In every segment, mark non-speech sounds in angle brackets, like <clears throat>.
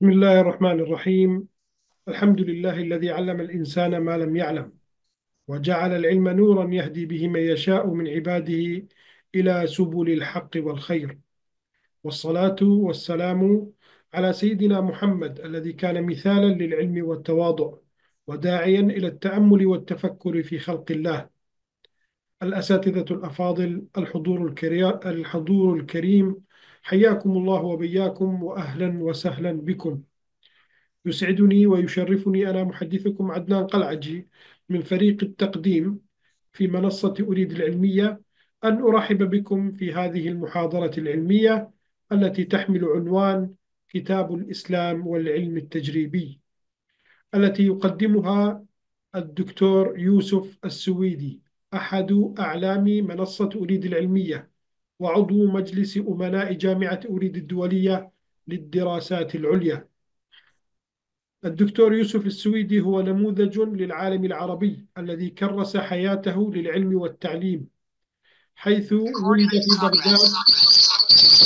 بسم الله الرحمن الرحيم الحمد لله الذي علم الإنسان ما لم يعلم وجعل العلم نورا يهدي به من يشاء من عباده إلى سبل الحق والخير والصلاة والسلام على سيدنا محمد الذي كان مثالا للعلم والتواضع وداعيا إلى التأمل والتفكر في خلق الله الأساتذة الأفاضل الحضور الكريم, الحضور الكريم حياكم الله وبياكم وأهلا وسهلا بكم يسعدني ويشرفني أنا محدثكم عدنان قلعجي من فريق التقديم في منصة أريد العلمية أن أرحب بكم في هذه المحاضرة العلمية التي تحمل عنوان كتاب الإسلام والعلم التجريبي التي يقدمها الدكتور يوسف السويدي أحد أعلام منصة أريد العلمية وعضو مجلس أمناء جامعة أوريد الدولية للدراسات العليا الدكتور يوسف السويدي هو نموذج للعالم العربي الذي كرس حياته للعلم والتعليم حيث ولد في بغداد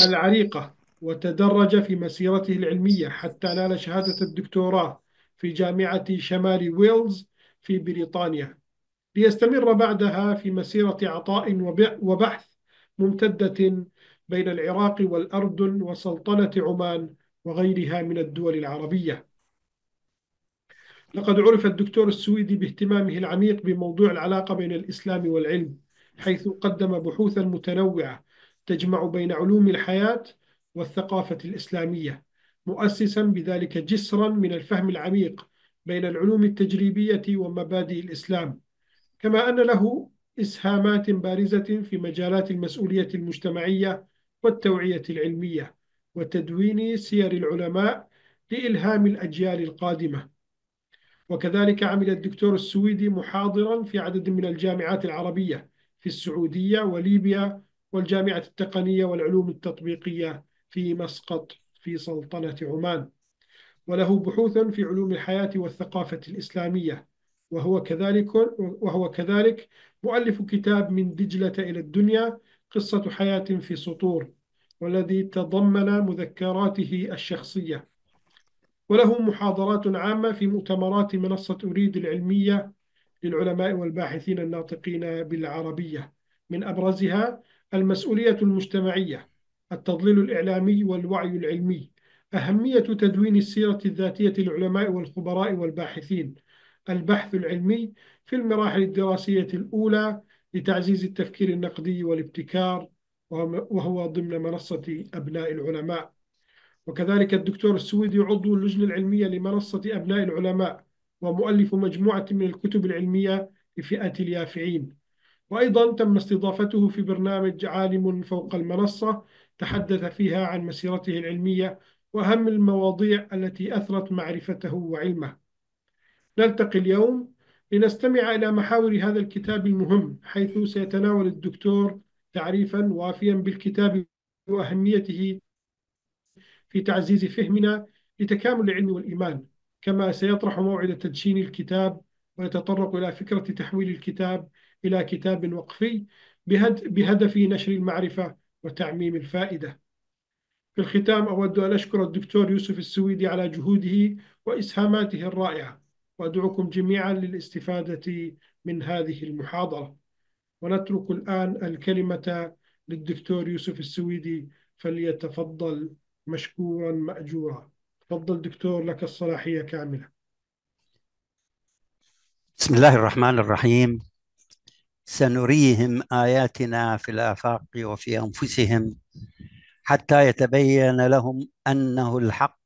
العريقة وتدرج في مسيرته العلمية حتى نال شهادة الدكتوراه في جامعة شمال ويلز في بريطانيا ليستمر بعدها في مسيرة عطاء وبحث ممتدة بين العراق والأردن وسلطنة عمان وغيرها من الدول العربية لقد عرف الدكتور السويدي باهتمامه العميق بموضوع العلاقة بين الإسلام والعلم حيث قدم بحوثا متنوعة تجمع بين علوم الحياة والثقافة الإسلامية مؤسسا بذلك جسرا من الفهم العميق بين العلوم التجريبية ومبادئ الإسلام كما أن له إسهامات بارزة في مجالات المسؤولية المجتمعية والتوعية العلمية وتدوين سير العلماء لإلهام الأجيال القادمة وكذلك عمل الدكتور السويدي محاضرا في عدد من الجامعات العربية في السعودية وليبيا والجامعة التقنية والعلوم التطبيقية في مسقط في سلطنة عمان وله بحوث في علوم الحياة والثقافة الإسلامية وهو كذلك وهو كذلك مؤلف كتاب من دجلة إلى الدنيا قصة حياة في سطور والذي تضمن مذكراته الشخصية وله محاضرات عامة في مؤتمرات منصة أريد العلمية للعلماء والباحثين الناطقين بالعربية من أبرزها المسؤولية المجتمعية التضليل الإعلامي والوعي العلمي أهمية تدوين السيرة الذاتية للعلماء والخبراء والباحثين البحث العلمي في المراحل الدراسية الأولى لتعزيز التفكير النقدي والابتكار وهو ضمن منصة أبناء العلماء وكذلك الدكتور السويدي عضو اللجنة العلمية لمنصة أبناء العلماء ومؤلف مجموعة من الكتب العلمية لفئة اليافعين وأيضا تم استضافته في برنامج عالم فوق المنصة تحدث فيها عن مسيرته العلمية وأهم المواضيع التي أثرت معرفته وعلمه نلتقي اليوم لنستمع إلى محاور هذا الكتاب المهم حيث سيتناول الدكتور تعريفا وافيا بالكتاب وأهميته في تعزيز فهمنا لتكامل العلم والإيمان كما سيطرح موعد تدشين الكتاب ويتطرق إلى فكرة تحويل الكتاب إلى كتاب وقفي بهدف نشر المعرفة وتعميم الفائدة في الختام أود أن أشكر الدكتور يوسف السويدي على جهوده وإسهاماته الرائعة وأدعوكم جميعا للاستفادة من هذه المحاضرة ونترك الآن الكلمة للدكتور يوسف السويدي فليتفضل مشكورا مأجورا تفضل دكتور لك الصلاحية كاملة بسم الله الرحمن الرحيم سنريهم آياتنا في الآفاق وفي أنفسهم حتى يتبين لهم أنه الحق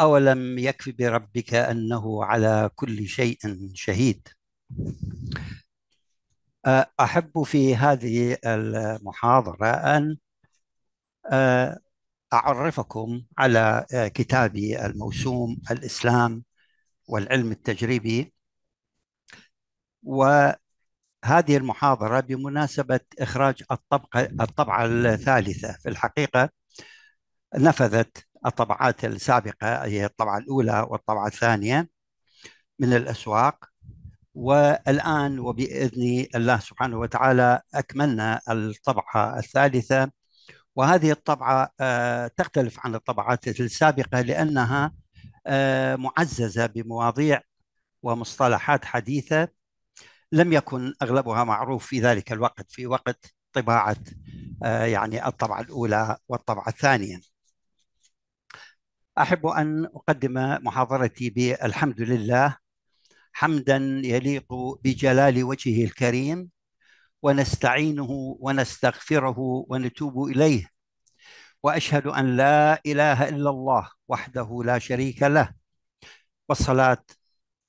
أولم يكفي بربك أنه على كل شيء شهيد أحب في هذه المحاضرة أن أعرفكم على كتابي الموسوم الإسلام والعلم التجريبي وهذه المحاضرة بمناسبة إخراج الطبقة الطبعة الثالثة في الحقيقة نفذت الطبعات السابقة هي الطبعة الأولى والطبعة الثانية من الأسواق والآن وبإذن الله سبحانه وتعالى أكملنا الطبعة الثالثة وهذه الطبعة آه، تختلف عن الطبعات السابقة لأنها آه، معززة بمواضيع ومصطلحات حديثة لم يكن أغلبها معروف في ذلك الوقت في وقت طباعة آه، يعني الطبعة الأولى والطبعة الثانية احب ان اقدم محاضرتي بالحمد لله حمدا يليق بجلال وجهه الكريم ونستعينه ونستغفره ونتوب اليه واشهد ان لا اله الا الله وحده لا شريك له والصلاه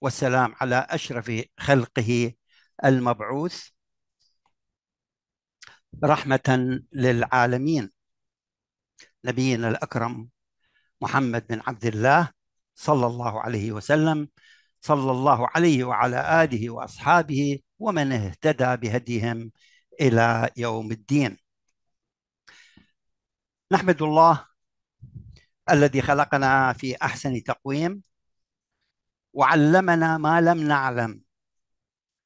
والسلام على اشرف خلقه المبعوث رحمه للعالمين نبينا الاكرم محمد بن عبد الله صلى الله عليه وسلم صلى الله عليه وعلى آله وأصحابه ومن اهتدى بهديهم إلى يوم الدين نحمد الله الذي خلقنا في أحسن تقويم وعلمنا ما لم نعلم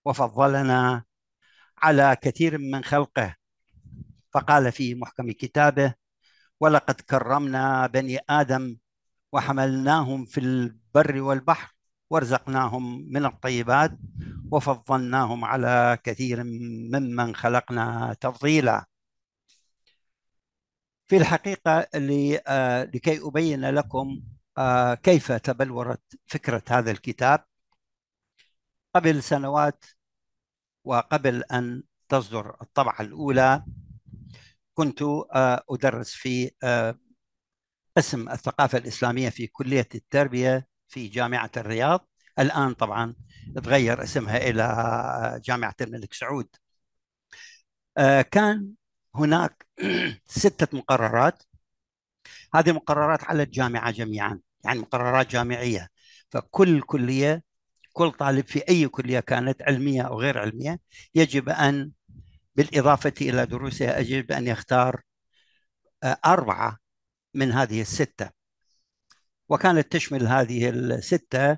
وفضلنا على كثير من خلقه فقال في محكم كتابه ولقد كرمنا بني آدم وحملناهم في البر والبحر وارزقناهم من الطيبات وفضلناهم على كثير ممن خلقنا تفضيلا في الحقيقة آه، لكي أبين لكم آه، كيف تبلورت فكرة هذا الكتاب قبل سنوات وقبل أن تصدر الطبعة الأولى كنت آه، أدرس في آه، قسم الثقافة الإسلامية في كلية التربية في جامعة الرياض الآن طبعا تغير اسمها إلى آه، جامعة الملك سعود كان هناك <clears throat> ستة مقررات هذه مقررات على الجامعة جميعا يعني مقررات جامعية فكل كلية كل طالب في أي كلية كانت علمية أو غير علمية يجب أن بالإضافة إلى دروسها أجب أن يختار آه، أربعة من هذه الستة وكانت تشمل هذه الستة آه،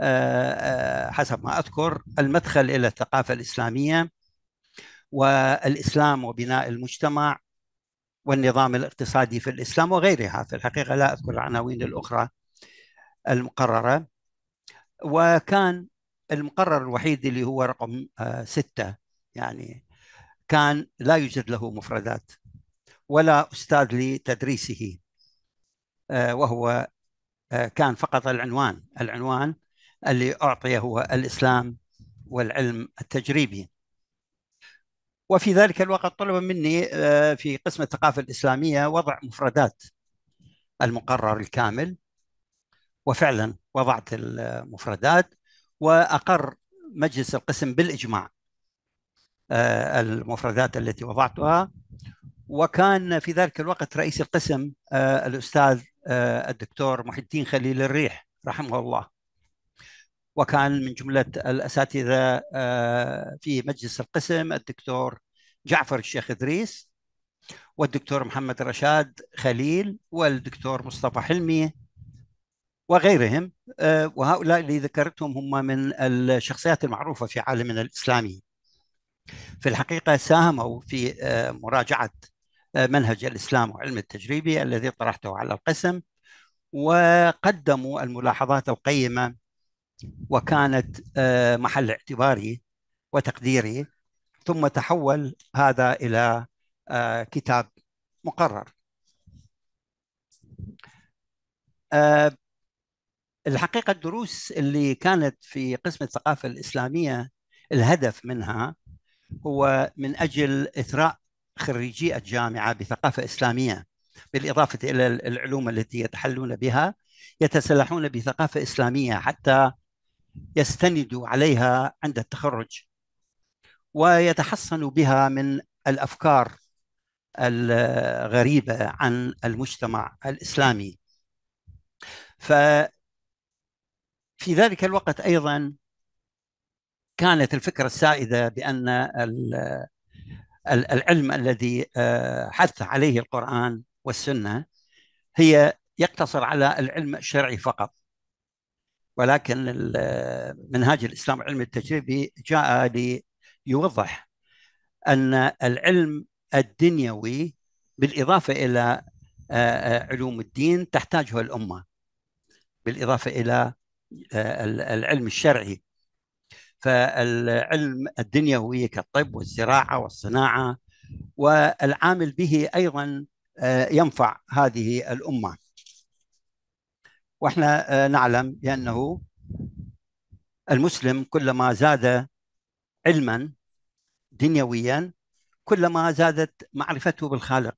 آه، حسب ما أذكر المدخل إلى الثقافة الإسلامية والإسلام وبناء المجتمع والنظام الاقتصادي في الإسلام وغيرها في الحقيقة لا أذكر العناوين الأخرى المقررة وكان المقرر الوحيد اللي هو رقم ستة يعني كان لا يوجد له مفردات ولا أستاذ لتدريسه آه، وهو آه، كان فقط العنوان العنوان اللي أعطي هو الإسلام والعلم التجريبي وفي ذلك الوقت طلب مني آه، في قسم الثقافة الإسلامية وضع مفردات المقرر الكامل وفعلا وضعت المفردات وأقر مجلس القسم بالإجماع آه، المفردات التي وضعتها وكان في ذلك الوقت رئيس القسم آه، الأستاذ آه، الدكتور محي الدين خليل الريح رحمه الله وكان من جملة الأساتذة في مجلس القسم الدكتور جعفر الشيخ إدريس والدكتور محمد رشاد خليل والدكتور مصطفى حلمي وغيرهم وهؤلاء اللي ذكرتهم هم من الشخصيات المعروفة في عالمنا الإسلامي في الحقيقة ساهموا في آه، مراجعة آه، منهج الإسلام وعلم التجريبي الذي طرحته على القسم وقدموا الملاحظات القيمة وكانت آه، محل اعتباري وتقديري ثم تحول هذا إلى كتاب مقرر الحقيقة الدروس اللي كانت في قسم الثقافة الإسلامية الهدف منها هو من أجل إثراء خريجي الجامعة بثقافة إسلامية بالإضافة إلى العلوم التي يتحلون بها يتسلحون بثقافة إسلامية حتى يستندوا عليها عند التخرج ويتحصنوا بها من الأفكار الغريبة عن المجتمع الإسلامي في ذلك الوقت أيضا كانت الفكره السائده بان العلم الذي آه، حث عليه القران والسنه هي يقتصر على العلم الشرعي فقط ولكن آه، منهاج الاسلام العلم التجريبي جاء ليوضح ان العلم الدنيوي بالاضافه الى آه، علوم الدين تحتاجها الامه بالاضافه الى العلم الشرعي فالعلم الدنيوي كالطب والزراعه والصناعه والعامل به ايضا آه، ينفع هذه الامه. واحنا آه، نعلم بانه المسلم كلما زاد علما دنيويا كلما زادت معرفته بالخالق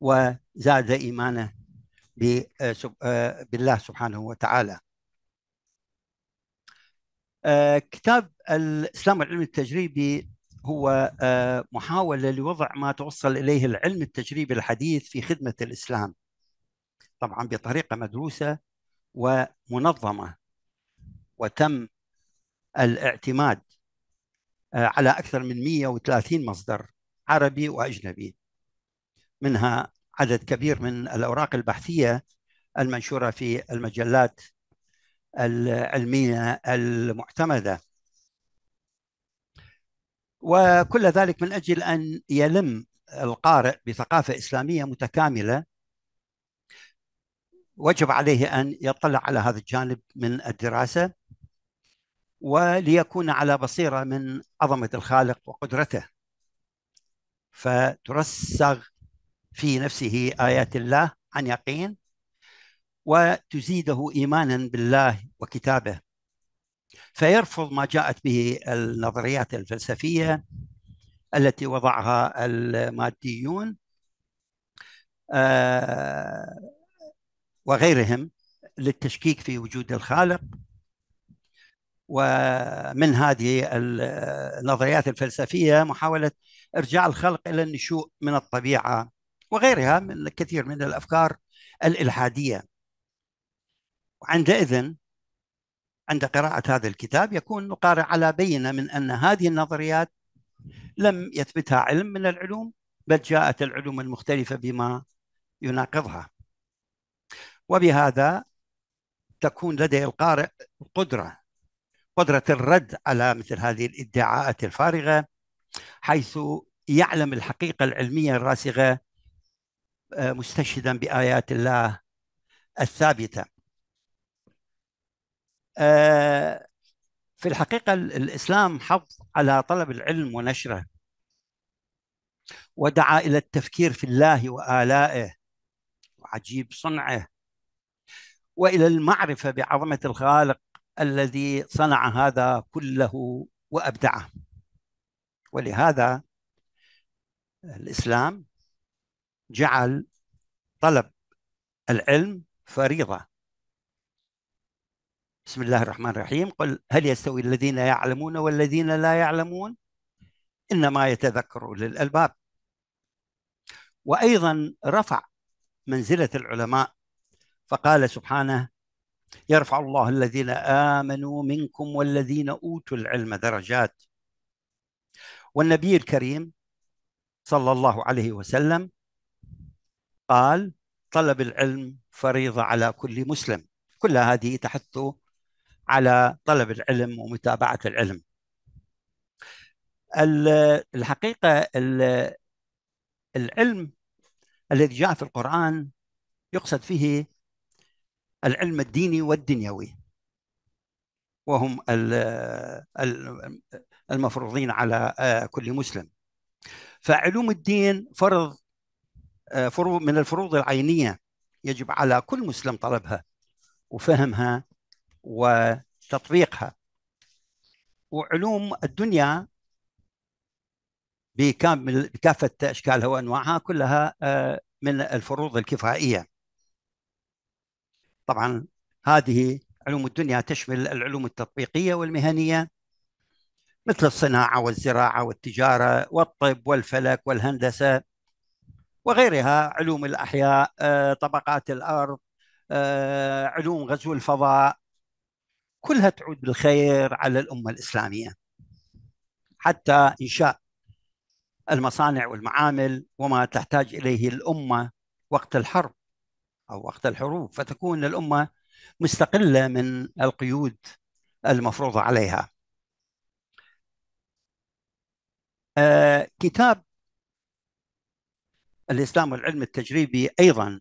وزاد ايمانه آه، بالله سبحانه وتعالى آه، كتاب الاسلام والعلم التجريبي هو آه، محاوله لوضع ما توصل اليه العلم التجريبي الحديث في خدمه الاسلام. طبعا بطريقه مدروسه ومنظمه وتم الاعتماد آه، على اكثر من 130 مصدر عربي واجنبي. منها عدد كبير من الاوراق البحثيه المنشوره في المجلات العلميه المعتمده وكل ذلك من اجل ان يلم القارئ بثقافه اسلاميه متكامله وجب عليه ان يطلع على هذا الجانب من الدراسه وليكون على بصيره من عظمه الخالق وقدرته فترسغ في نفسه ايات الله عن يقين وتزيده ايمانا بالله وكتابه فيرفض ما جاءت به النظريات الفلسفيه التي وضعها الماديون آه، وغيرهم للتشكيك في وجود الخالق ومن هذه النظريات الفلسفيه محاوله ارجاع الخلق الى النشوء من الطبيعه وغيرها من كثير من الافكار الالحاديه وعندئذ عند قراءة هذا الكتاب يكون القارئ على بينة من أن هذه النظريات لم يثبتها علم من العلوم بل جاءت العلوم المختلفة بما يناقضها وبهذا تكون لدي القارئ قدرة قدرة الرد على مثل هذه الادعاءات الفارغة حيث يعلم الحقيقة العلمية الراسخة آه، مستشهدا بآيات الله الثابتة آه، في الحقيقة الإسلام حظ على طلب العلم ونشره ودعا إلى التفكير في الله وآلائه وعجيب صنعه وإلى المعرفة بعظمة الخالق الذي صنع هذا كله وأبدعه ولهذا الإسلام جعل طلب العلم فريضة بسم الله الرحمن الرحيم قل هل يستوي الذين يعلمون والذين لا يعلمون انما يتذكر اولي الالباب وايضا رفع منزله العلماء فقال سبحانه يرفع الله الذين امنوا منكم والذين اوتوا العلم درجات والنبي الكريم صلى الله عليه وسلم قال طلب العلم فريضه على كل مسلم كل هذه تحث على طلب العلم ومتابعه العلم. الحقيقه العلم الذي جاء في القران يقصد فيه العلم الديني والدنيوي وهم المفروضين على آه، كل مسلم فعلوم الدين فرض آه، فروض من الفروض العينيه يجب على كل مسلم طلبها وفهمها وتطبيقها وعلوم الدنيا بكامل بكافة أشكالها وأنواعها كلها آه، من الفروض الكفائية طبعا هذه علوم الدنيا تشمل العلوم التطبيقية والمهنية مثل الصناعة والزراعة والتجارة والطب والفلك والهندسة وغيرها علوم الأحياء آه، طبقات الأرض آه، علوم غزو الفضاء كلها تعود بالخير على الأمة الإسلامية حتى إنشاء المصانع والمعامل وما تحتاج إليه الأمة وقت الحرب أو وقت الحروب فتكون الأمة مستقلة من القيود المفروضة عليها آه كتاب الإسلام والعلم التجريبي أيضا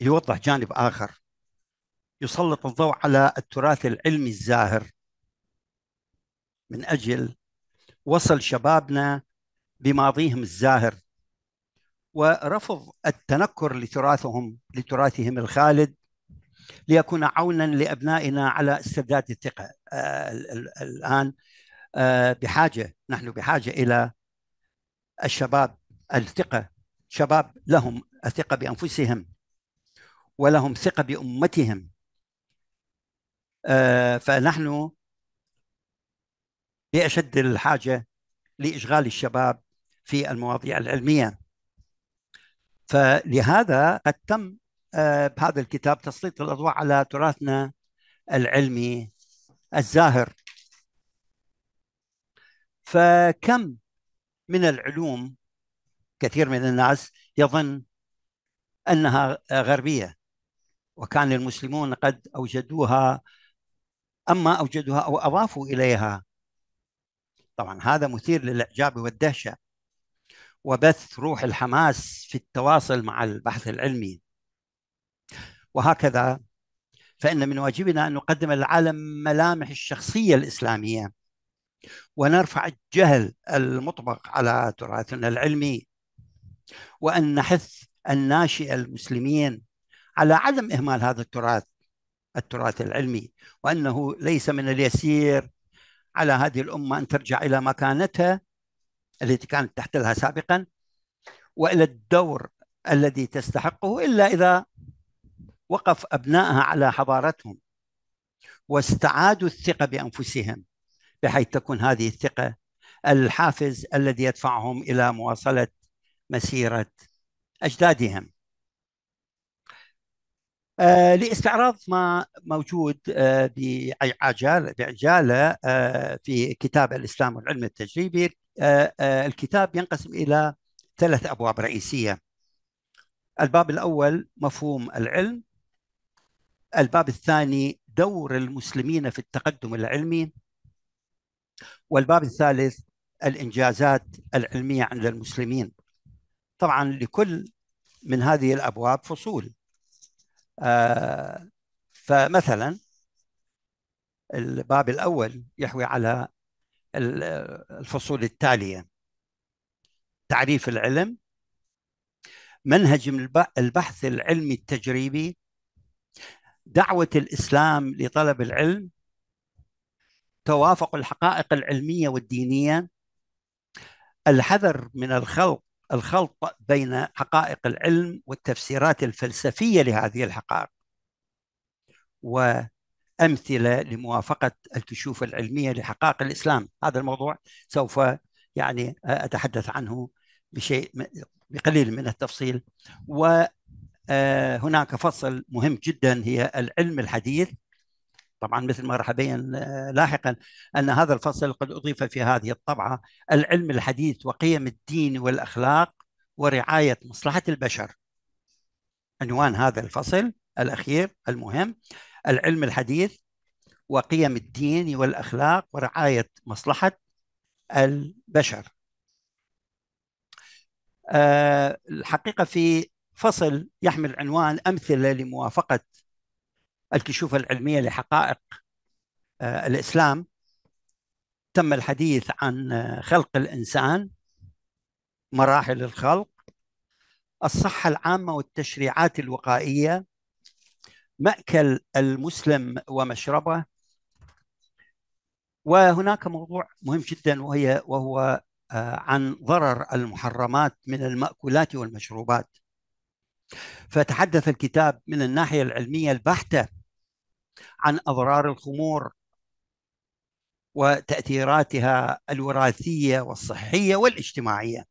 يوضح جانب آخر يسلط الضوء على التراث العلمي الزاهر من اجل وصل شبابنا بماضيهم الزاهر ورفض التنكر لتراثهم لتراثهم الخالد ليكون عونا لابنائنا على استرداد الثقه آه، الان آه، بحاجه نحن بحاجه الى الشباب الثقه شباب لهم الثقه بانفسهم ولهم ثقه بامتهم آه، فنحن بأشد الحاجة لإشغال الشباب في المواضيع العلمية فلهذا قد تم آه، بهذا الكتاب تسليط الأضواء على تراثنا العلمي الزاهر فكم من العلوم كثير من الناس يظن انها غربيه وكان المسلمون قد اوجدوها أما أوجدوها أو أضافوا إليها طبعا هذا مثير للإعجاب والدهشة وبث روح الحماس في التواصل مع البحث العلمي وهكذا فإن من واجبنا أن نقدم للعالم ملامح الشخصية الإسلامية ونرفع الجهل المطبق على تراثنا العلمي وأن نحث الناشئ المسلمين على عدم إهمال هذا التراث التراث العلمي وأنه ليس من اليسير على هذه الأمة أن ترجع إلى مكانتها التي كانت تحتلها سابقا وإلى الدور الذي تستحقه إلا إذا وقف أبنائها على حضارتهم واستعادوا الثقة بأنفسهم بحيث تكون هذه الثقة الحافز الذي يدفعهم إلى مواصلة مسيرة أجدادهم آه، لاستعراض ما موجود آه، بعجاله بعجاله آه، في كتاب الاسلام والعلم التجريبي الكتاب ينقسم الى ثلاث ابواب رئيسيه الباب الاول مفهوم العلم الباب الثاني دور المسلمين في التقدم العلمي والباب الثالث الانجازات العلميه عند المسلمين طبعا لكل من هذه الابواب فصول آه، فمثلا الباب الأول يحوي على الفصول التالية تعريف العلم منهج البحث العلمي التجريبي دعوة الإسلام لطلب العلم توافق الحقائق العلمية والدينية الحذر من الخلق الخلط بين حقائق العلم والتفسيرات الفلسفيه لهذه الحقائق وامثله لموافقه الكشوف العلميه لحقائق الاسلام هذا الموضوع سوف يعني اتحدث عنه بشيء بقليل من التفصيل وهناك آه، فصل مهم جدا هي العلم الحديث طبعا مثل ما راح ابين آه، لاحقا ان هذا الفصل قد اضيف في هذه الطبعه العلم الحديث وقيم الدين والاخلاق ورعايه مصلحه البشر. عنوان هذا الفصل الاخير المهم العلم الحديث وقيم الدين والاخلاق ورعايه مصلحه البشر. آه، الحقيقه في فصل يحمل عنوان امثله لموافقه الكشوف العلمية لحقائق آه، الإسلام تم الحديث عن آه، خلق الإنسان مراحل الخلق الصحة العامة والتشريعات الوقائية مأكل المسلم ومشربه وهناك موضوع مهم جدا وهي وهو آه، عن ضرر المحرمات من المأكولات والمشروبات فتحدث الكتاب من الناحية العلمية البحتة عن اضرار الخمور وتاثيراتها الوراثيه والصحيه والاجتماعيه.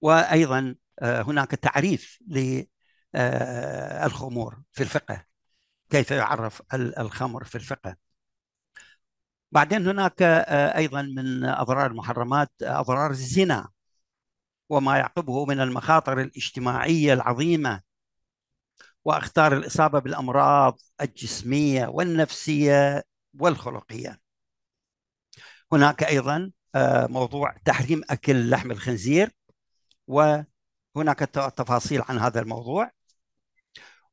وايضا آه، هناك تعريف للخمور آه، في الفقه كيف يعرف الخمر في الفقه. بعدين هناك آه، ايضا من اضرار المحرمات اضرار الزنا وما يعقبه من المخاطر الاجتماعيه العظيمه واختار الاصابه بالامراض الجسميه والنفسيه والخلقيه. هناك ايضا آه، موضوع تحريم اكل لحم الخنزير وهناك تفاصيل عن هذا الموضوع.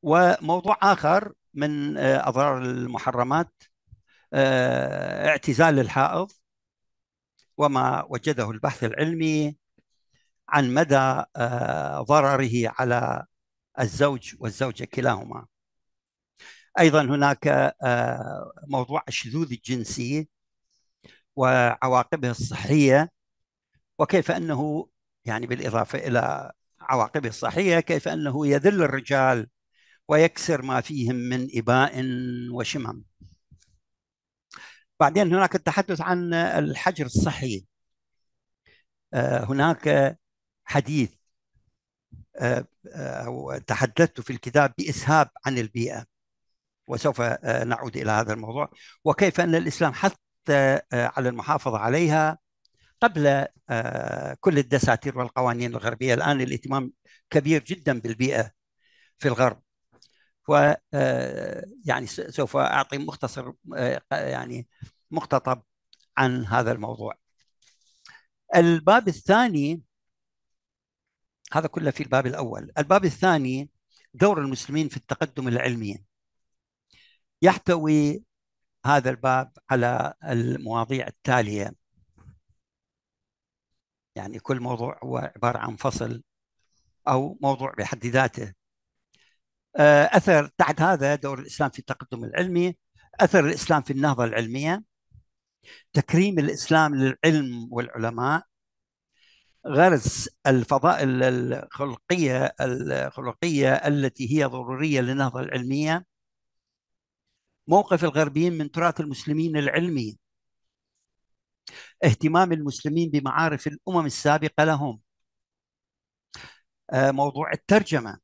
وموضوع اخر من آه، اضرار المحرمات آه، اعتزال الحائض وما وجده البحث العلمي عن مدى ضرره على الزوج والزوجة كلاهما أيضا هناك آه، موضوع الشذوذ الجنسي وعواقبه الصحية وكيف أنه يعني بالإضافة إلى عواقبه الصحية كيف أنه يذل الرجال ويكسر ما فيهم من إباء وشمم بعدين هناك التحدث عن الحجر الصحي آه، هناك حديث آه، آه، تحدثت في الكتاب بإسهاب عن البيئة وسوف آه، نعود إلى هذا الموضوع وكيف أن الإسلام حتى على المحافظة عليها قبل كل الدساتير والقوانين الغربية الآن الاهتمام كبير جدا بالبيئة في الغرب و يعني سوف أعطي مختصر يعني مقتطب عن هذا الموضوع الباب الثاني هذا كله في الباب الأول الباب الثاني دور المسلمين في التقدم العلمي يحتوي هذا الباب على المواضيع التالية يعني كل موضوع هو عبارة عن فصل أو موضوع بحد ذاته آه، أثر تحت هذا دور الإسلام في التقدم العلمي أثر الإسلام في النهضة العلمية تكريم الإسلام للعلم والعلماء غرس الفضائل الخلقيه الخلقيه التي هي ضروريه للنهضه العلميه موقف الغربيين من تراث المسلمين العلمي اهتمام المسلمين بمعارف الامم السابقه لهم آه، موضوع الترجمه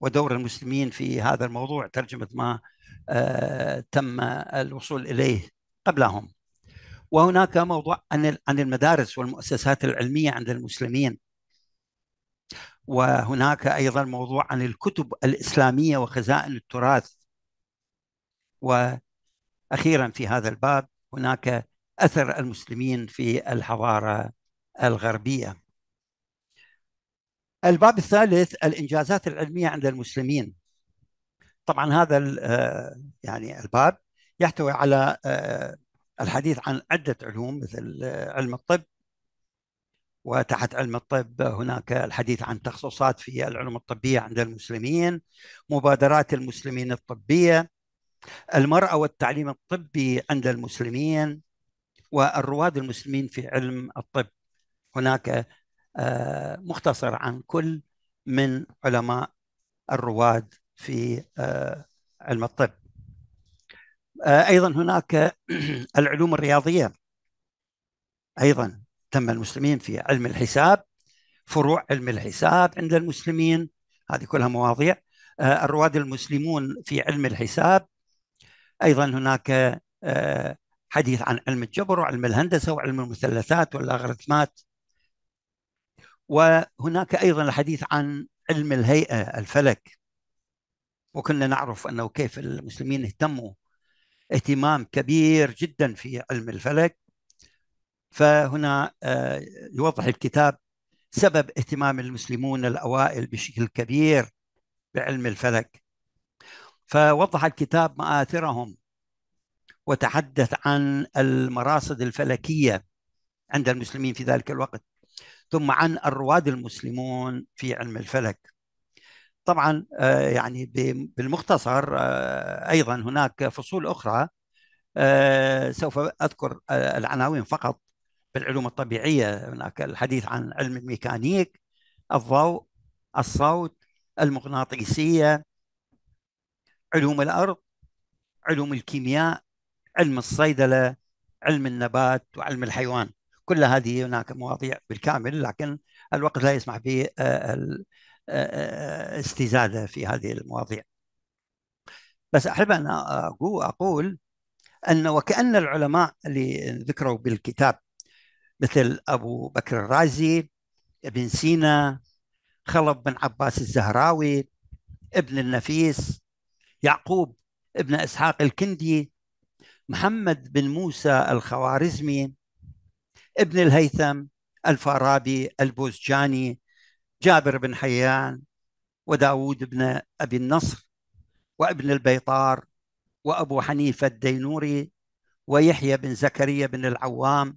ودور المسلمين في هذا الموضوع ترجمه ما آه، تم الوصول اليه قبلهم وهناك موضوع عن عن المدارس والمؤسسات العلميه عند المسلمين وهناك ايضا موضوع عن الكتب الاسلاميه وخزائن التراث واخيرا في هذا الباب هناك اثر المسلمين في الحضاره الغربيه الباب الثالث الانجازات العلميه عند المسلمين طبعا هذا آه، يعني الباب يحتوي على آه، الحديث عن عدة علوم مثل آه، علم الطب وتحت علم الطب هناك الحديث عن تخصصات في العلوم الطبية عند المسلمين مبادرات المسلمين الطبية المرأة والتعليم الطبي عند المسلمين والرواد المسلمين في علم الطب هناك آه، مختصر عن كل من علماء الرواد في آه، علم الطب آه، ايضا هناك <clears throat> العلوم الرياضيه ايضا تم المسلمين في علم الحساب فروع علم الحساب عند المسلمين هذه كلها مواضيع آه، الرواد المسلمون في علم الحساب ايضا هناك آه، حديث عن علم الجبر وعلم الهندسه وعلم المثلثات واللوغاريتمات وهناك ايضا الحديث عن علم الهيئه الفلك وكنا نعرف انه كيف المسلمين اهتموا اهتمام كبير جدا في علم الفلك فهنا آه، يوضح الكتاب سبب اهتمام المسلمون الأوائل بشكل كبير بعلم الفلك فوضح الكتاب مآثرهم وتحدث عن المراصد الفلكية عند المسلمين في ذلك الوقت ثم عن الرواد المسلمون في علم الفلك طبعا آه، يعني بالمختصر آه، ايضا هناك فصول اخرى آه، سوف اذكر العناوين فقط بالعلوم الطبيعيه هناك الحديث عن علم الميكانيك الضوء الصوت المغناطيسيه علوم الارض علوم الكيمياء علم الصيدله علم النبات وعلم الحيوان كل هذه هناك مواضيع بالكامل لكن الوقت لا يسمح به آه، آه، آه، استزاده في هذه المواضيع بس احب ان اقول ان وكان العلماء اللي ذكروا بالكتاب مثل ابو بكر الرازي ابن سينا خلب بن عباس الزهراوي ابن النفيس يعقوب ابن اسحاق الكندي محمد بن موسى الخوارزمي ابن الهيثم الفارابي البوزجاني جابر بن حيان وداود بن أبي النصر وابن البيطار وأبو حنيفة الدينوري ويحيى بن زكريا بن العوام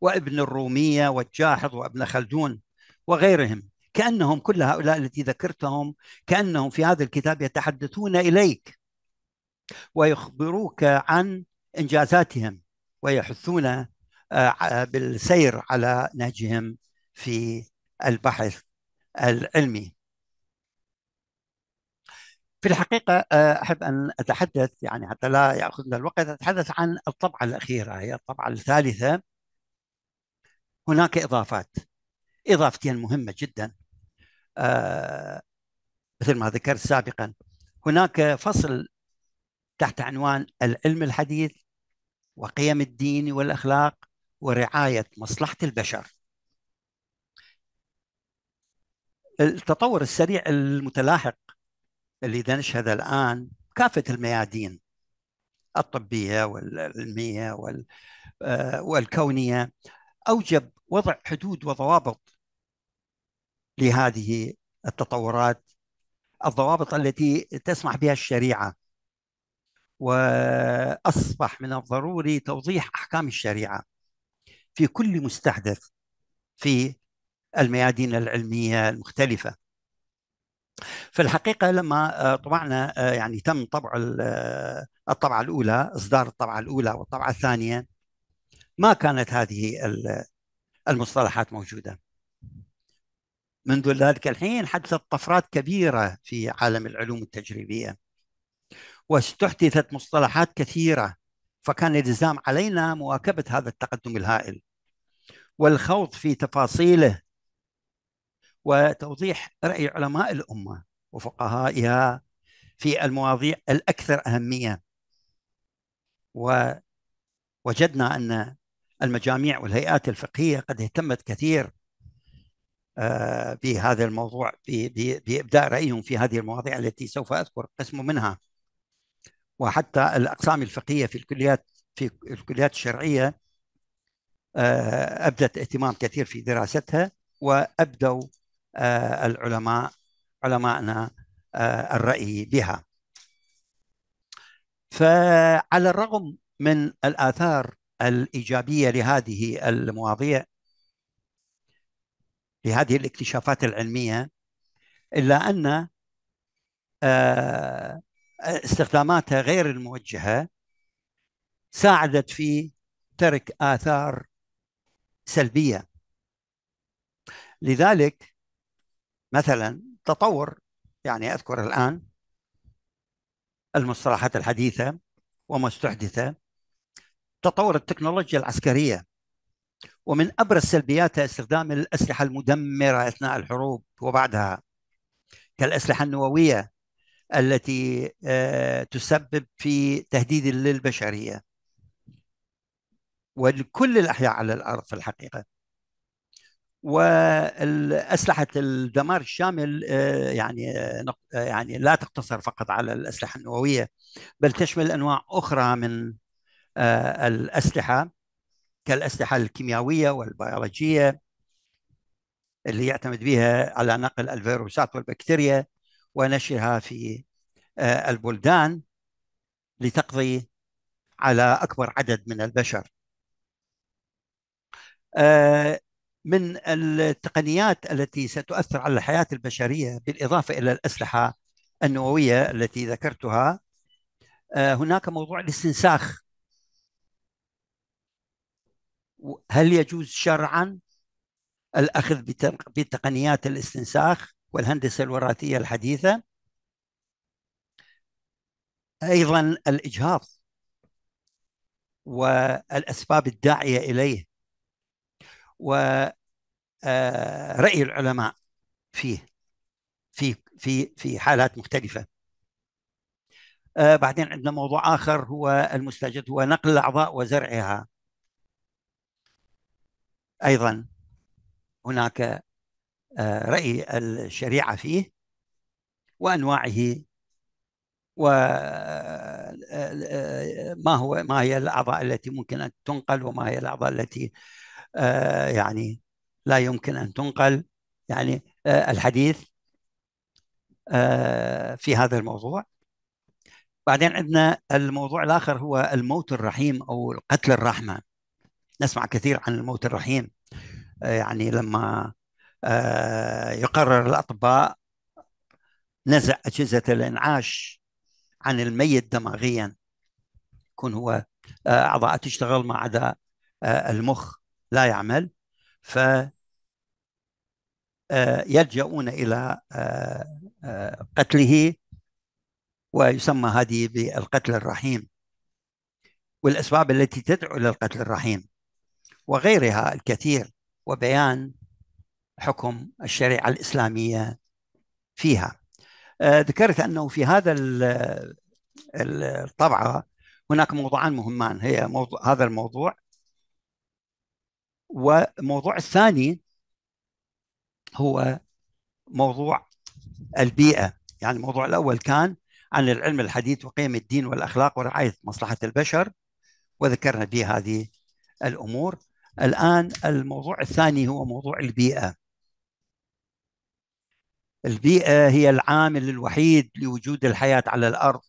وابن الرومية والجاحظ وابن خلدون وغيرهم كأنهم كل هؤلاء التي ذكرتهم كأنهم في هذا الكتاب يتحدثون إليك ويخبروك عن إنجازاتهم ويحثون آه، بالسير على نهجهم في البحث العلمي في الحقيقة آه، أحب أن أتحدث يعني حتى لا يأخذنا الوقت أتحدث عن الطبعة الأخيرة هي الطبعة الثالثة هناك إضافات إضافتين مهمة جدا آه، مثل ما ذكرت سابقا هناك فصل تحت عنوان العلم الحديث وقيم الدين والأخلاق ورعاية مصلحة البشر التطور السريع المتلاحق اللي نشهده الان كافه الميادين الطبيه والعلميه آه، والكونيه اوجب وضع حدود وضوابط لهذه التطورات الضوابط التي تسمح بها الشريعه واصبح من الضروري توضيح احكام الشريعه في كل مستحدث في الميادين العلميه المختلفه. في الحقيقه لما آه، طبعنا آه، يعني تم طبع آه، الطبعه الاولى اصدار الطبعه الاولى والطبعه الثانيه ما كانت هذه المصطلحات موجوده. منذ ذلك الحين حدثت طفرات كبيره في عالم العلوم التجريبيه. واستحدثت مصطلحات كثيره فكان الزام علينا مواكبه هذا التقدم الهائل والخوض في تفاصيله وتوضيح راي علماء الامه وفقهائها في المواضيع الاكثر اهميه ووجدنا ان المجاميع والهيئات الفقهيه قد اهتمت كثير آه، بهذا الموضوع بابداء رايهم في هذه المواضيع التي سوف اذكر قسم منها وحتى الاقسام الفقهيه في الكليات في الكليات الشرعيه آه، ابدت اهتمام كثير في دراستها وابدوا آه، العلماء علمائنا آه، الرأي بها فعلى الرغم من الآثار الإيجابية لهذه المواضيع لهذه الاكتشافات العلمية إلا أن آه، استخداماتها غير الموجهة ساعدت في ترك آثار سلبية لذلك مثلا تطور يعني أذكر الآن المصطلحات الحديثة وما استحدث تطور التكنولوجيا العسكرية ومن أبرز سلبياتها استخدام الأسلحة المدمرة أثناء الحروب وبعدها كالأسلحة النووية التي آه، تسبب في تهديد للبشرية ولكل الأحياء على الأرض في الحقيقة واسلحه الدمار الشامل آه، يعني آه، آه، يعني لا تقتصر فقط على الاسلحه النوويه بل تشمل انواع اخرى من الاسلحه كالاسلحه الكيميائيه والبيولوجيه اللي يعتمد بها على نقل الفيروسات والبكتيريا ونشرها في البلدان لتقضي على اكبر عدد من البشر. من التقنيات التي ستؤثر على الحياة البشرية بالإضافة إلى الأسلحة النووية التي ذكرتها آه، هناك موضوع الاستنساخ هل يجوز شرعا الأخذ بتقنيات الاستنساخ والهندسة الوراثية الحديثة أيضا الإجهاض والأسباب الداعية إليه ورأي آه، العلماء فيه في في في حالات مختلفة آه، بعدين عندنا موضوع آخر هو المستجد هو نقل الأعضاء وزرعها أيضا هناك آه، رأي الشريعة فيه وأنواعه وما هو ما هي الأعضاء التي ممكن أن تنقل وما هي الأعضاء التي آه، يعني لا يمكن أن تنقل يعني آه، الحديث آه، في هذا الموضوع بعدين عندنا الموضوع الآخر هو الموت الرحيم أو قتل الرحمة نسمع كثير عن الموت الرحيم يعني لما يقرر الأطباء نزع أجهزة الإنعاش عن الميت دماغيا يكون هو أعضاء تشتغل ما عدا المخ لا يعمل ف آه، يلجؤون إلى آه، آه، قتله ويسمى هذه بالقتل الرحيم والأسباب التي تدعو إلى القتل الرحيم وغيرها الكثير وبيان حكم الشريعة الإسلامية فيها ذكرت أنه في هذا الطبعة هناك موضوعان مهمان هي موضوع هذا الموضوع والموضوع الثاني هو موضوع البيئة يعني الموضوع الأول كان عن العلم الحديث وقيم الدين والأخلاق ورعاية مصلحة البشر وذكرنا به هذه الأمور الآن الموضوع الثاني هو موضوع البيئة البيئة هي العامل الوحيد لوجود الحياة على الأرض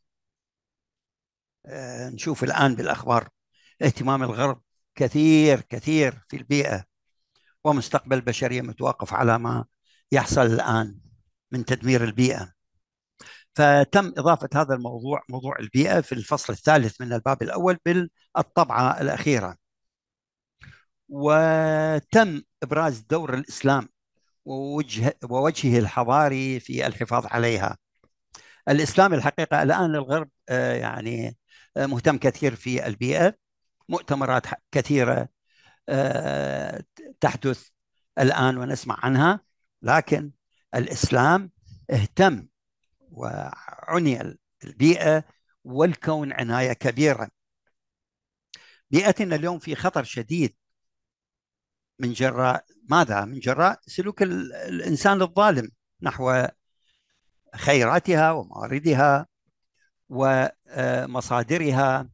آه، نشوف الآن بالأخبار اهتمام الغرب كثير كثير في البيئة ومستقبل البشرية متوقف على ما يحصل الآن من تدمير البيئة فتم إضافة هذا الموضوع موضوع البيئة في الفصل الثالث من الباب الأول بالطبعة الأخيرة وتم إبراز دور الإسلام ووجه ووجهه الحضاري في الحفاظ عليها الإسلام الحقيقة الآن الغرب آه، يعني آه، مهتم كثير في البيئة مؤتمرات كثيره آه، تحدث الان ونسمع عنها لكن الاسلام اهتم وعني البيئه والكون عنايه كبيره بيئتنا اليوم في خطر شديد من جراء ماذا؟ من جراء سلوك الانسان الظالم نحو خيراتها ومواردها ومصادرها آه،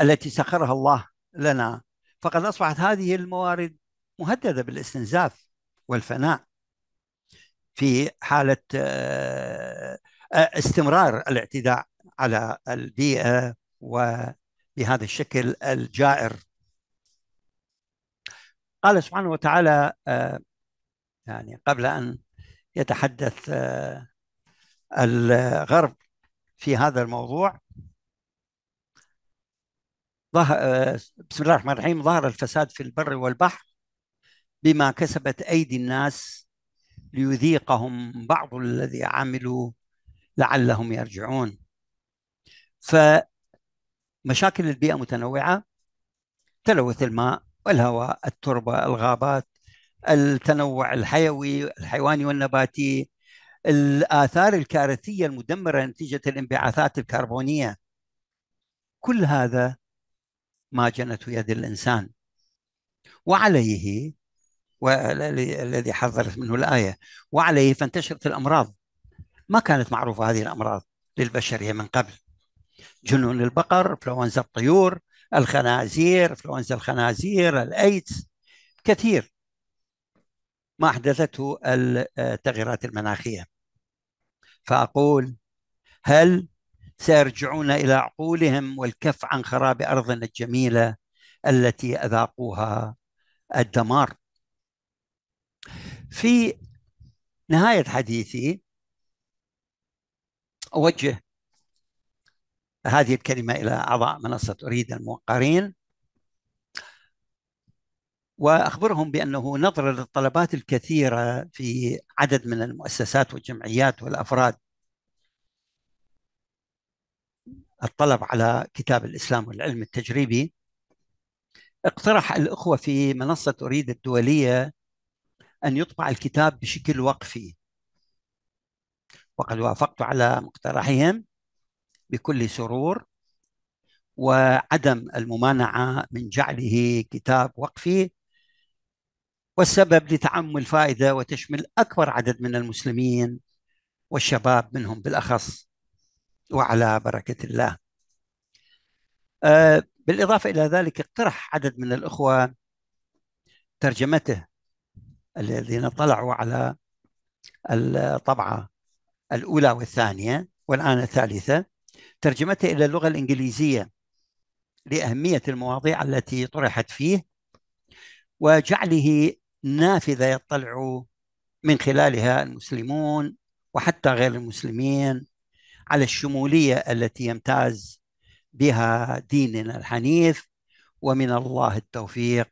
التي سخرها الله لنا فقد اصبحت هذه الموارد مهدده بالاستنزاف والفناء في حاله آه، آه، استمرار الاعتداء على البيئه وبهذا الشكل الجائر قال سبحانه وتعالى آه، يعني قبل ان يتحدث الغرب في هذا الموضوع بسم الله الرحمن الرحيم ظهر الفساد في البر والبحر بما كسبت أيدي الناس ليذيقهم بعض الذي عملوا لعلهم يرجعون فمشاكل البيئة متنوعة تلوث الماء والهواء التربة الغابات التنوع الحيوي الحيواني والنباتي الآثار الكارثية المدمرة نتيجة الانبعاثات الكربونية كل هذا ما جنت يد الإنسان وعليه والذي حذرت منه الآية وعليه فانتشرت الأمراض ما كانت معروفة هذه الأمراض للبشرية من قبل جنون البقر فلوانزا الطيور الخنازير فلوانزا الخنازير الأيدز كثير ما أحدثته آه، التغييرات المناخية فأقول هل سيرجعون الى عقولهم والكف عن خراب ارضنا الجميله التي اذاقوها الدمار. في نهايه حديثي اوجه هذه الكلمه الى اعضاء منصه اريد الموقرين واخبرهم بانه نظرا للطلبات الكثيره في عدد من المؤسسات والجمعيات والافراد الطلب على كتاب الإسلام والعلم التجريبي اقترح الأخوة في منصة أريد الدولية أن يطبع الكتاب بشكل وقفي وقد وافقت على مقترحهم بكل سرور وعدم الممانعة من جعله كتاب وقفي والسبب لتعم الفائدة وتشمل أكبر عدد من المسلمين والشباب منهم بالأخص وعلى بركة الله آه، بالإضافة إلى ذلك اقترح عدد من الإخوة ترجمته الذين طلعوا على الطبعة الأولى والثانية والآن الثالثة ترجمته إلى اللغة الإنجليزية لأهمية المواضيع التي طرحت فيه وجعله نافذة يطلع من خلالها المسلمون وحتى غير المسلمين على الشموليه التي يمتاز بها ديننا الحنيف ومن الله التوفيق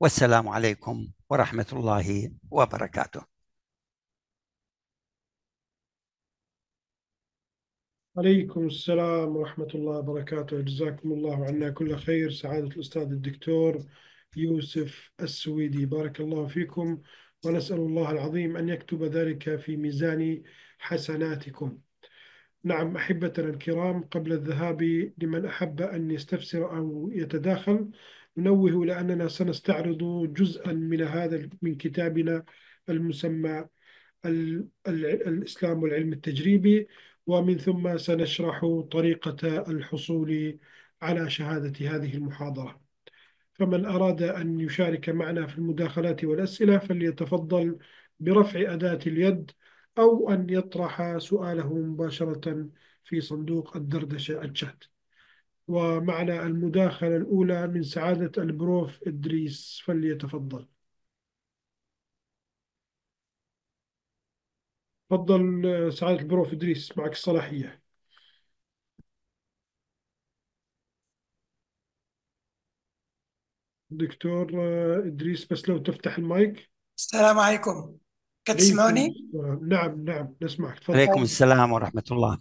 والسلام عليكم ورحمه الله وبركاته. عليكم السلام ورحمة الله وبركاته جزاكم الله عنا كل خير سعادة الأستاذ الدكتور يوسف السويدي بارك الله فيكم ونسأل الله العظيم أن يكتب ذلك في ميزان حسناتكم نعم أحبتنا الكرام قبل الذهاب لمن أحب أن يستفسر أو يتداخل ننوه لأننا سنستعرض جزءا من هذا من كتابنا المسمى الإسلام والعلم التجريبي ومن ثم سنشرح طريقة الحصول على شهادة هذه المحاضرة فمن أراد أن يشارك معنا في المداخلات والأسئلة فليتفضل برفع أداة اليد أو أن يطرح سؤاله مباشرة في صندوق الدردشة الشات ومعنا المداخلة الأولى من سعادة البروف إدريس فليتفضل تفضل سعادة البروف إدريس معك الصلاحية دكتور إدريس بس لو تفتح المايك السلام عليكم إيه، تسمعوني؟ نعم نعم نسمعك تفضل عليكم السلام ورحمة الله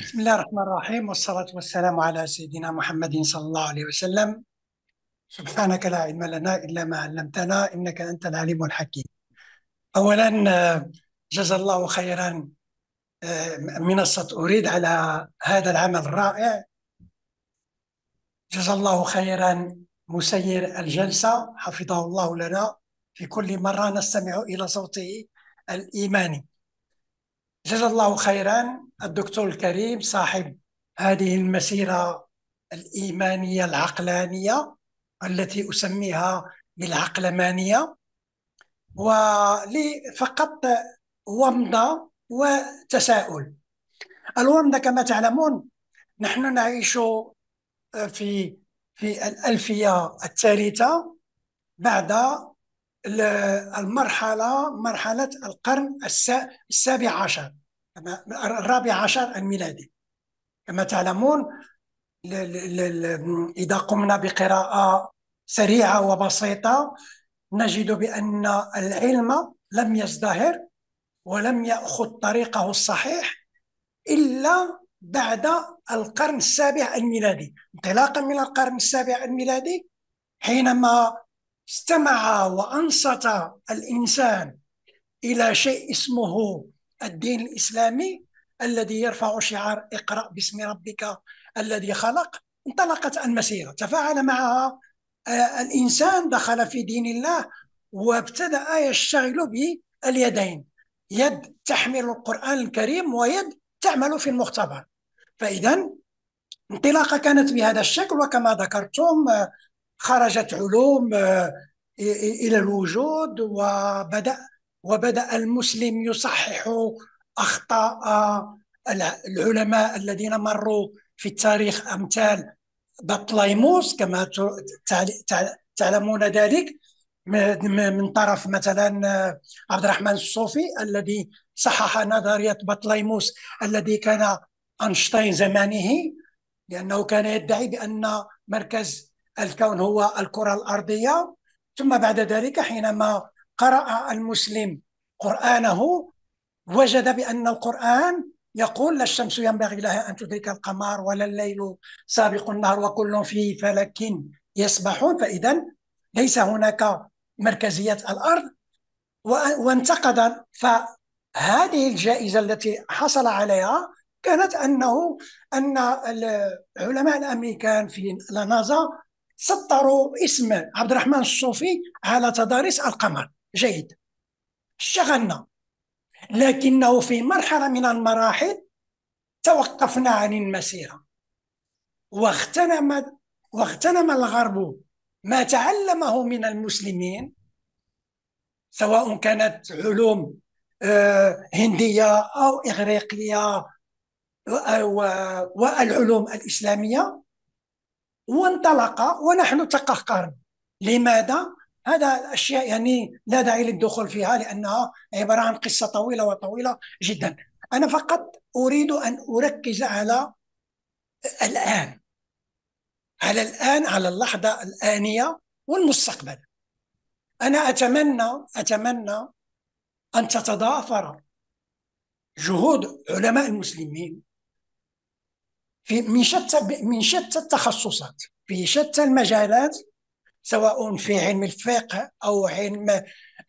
بسم الله الرحمن الرحيم والصلاة والسلام على سيدنا محمد صلى الله عليه وسلم سبحانك لا علم لنا إلا ما علمتنا إنك أنت العليم الحكيم أولا جزا الله خيرا آه، منصة أريد على هذا العمل الرائع جزا الله خيرا مسير الجلسة حفظه الله لنا في كل مرة نستمع إلى صوته الإيماني جزا الله خيرا الدكتور الكريم صاحب هذه المسيرة الإيمانية العقلانية التي أسميها بالعقلمانية ولي فقط ومضة وتساؤل الومضة كما تعلمون نحن نعيش في في الألفية الثالثة بعد المرحلة مرحلة القرن السابع عشر الرابع عشر الميلادي كما تعلمون إذا قمنا بقراءة سريعة وبسيطة نجد بأن العلم لم يزدهر ولم يأخذ طريقه الصحيح إلا بعد القرن السابع الميلادي انطلاقا من القرن السابع الميلادي حينما استمع وانصت الانسان الى شيء اسمه الدين الاسلامي الذي يرفع شعار اقرا باسم ربك الذي خلق انطلقت المسيره تفاعل معها آه، الانسان دخل في دين الله وابتدا يشتغل باليدين يد تحمل القران الكريم ويد تعمل في المختبر فاذا انطلاقه كانت بهذا الشكل وكما ذكرتم آه، خرجت علوم آه، الى الوجود وبدا وبدا المسلم يصحح اخطاء العلماء الذين مروا في التاريخ امثال بطليموس كما تعلمون ذلك من طرف مثلا آه، عبد الرحمن الصوفي الذي صحح نظريه بطليموس الذي كان اينشتاين زمانه لانه كان يدعي بان مركز الكون هو الكرة الأرضية ثم بعد ذلك حينما قرأ المسلم قرآنه وجد بأن القرآن يقول لا الشمس ينبغي لها أن تدرك القمر ولا الليل سابق النهر وكل في فلك يسبحون فإذا ليس هناك مركزية الأرض وانتقد فهذه الجائزة التي حصل عليها كانت أنه أن العلماء الأمريكان في لنازا سطروا اسم عبد الرحمن الصوفي على تضاريس القمر جيد اشتغلنا لكنه في مرحله من المراحل توقفنا عن المسيره واغتنم واغتنم الغرب ما تعلمه من المسلمين سواء كانت علوم آه، هنديه او اغريقيه آه، والعلوم الاسلاميه وانطلق ونحن تقهقرنا لماذا؟ هذا أشياء يعني لا داعي للدخول فيها لأنها عبارة عن قصة طويلة وطويلة جدا أنا فقط أريد أن أركز على الآن على الآن على اللحظة الآنية والمستقبل أنا أتمنى أتمنى أن تتضافر جهود علماء المسلمين في من شتى من شتى التخصصات في شتى المجالات سواء في علم الفقه او علم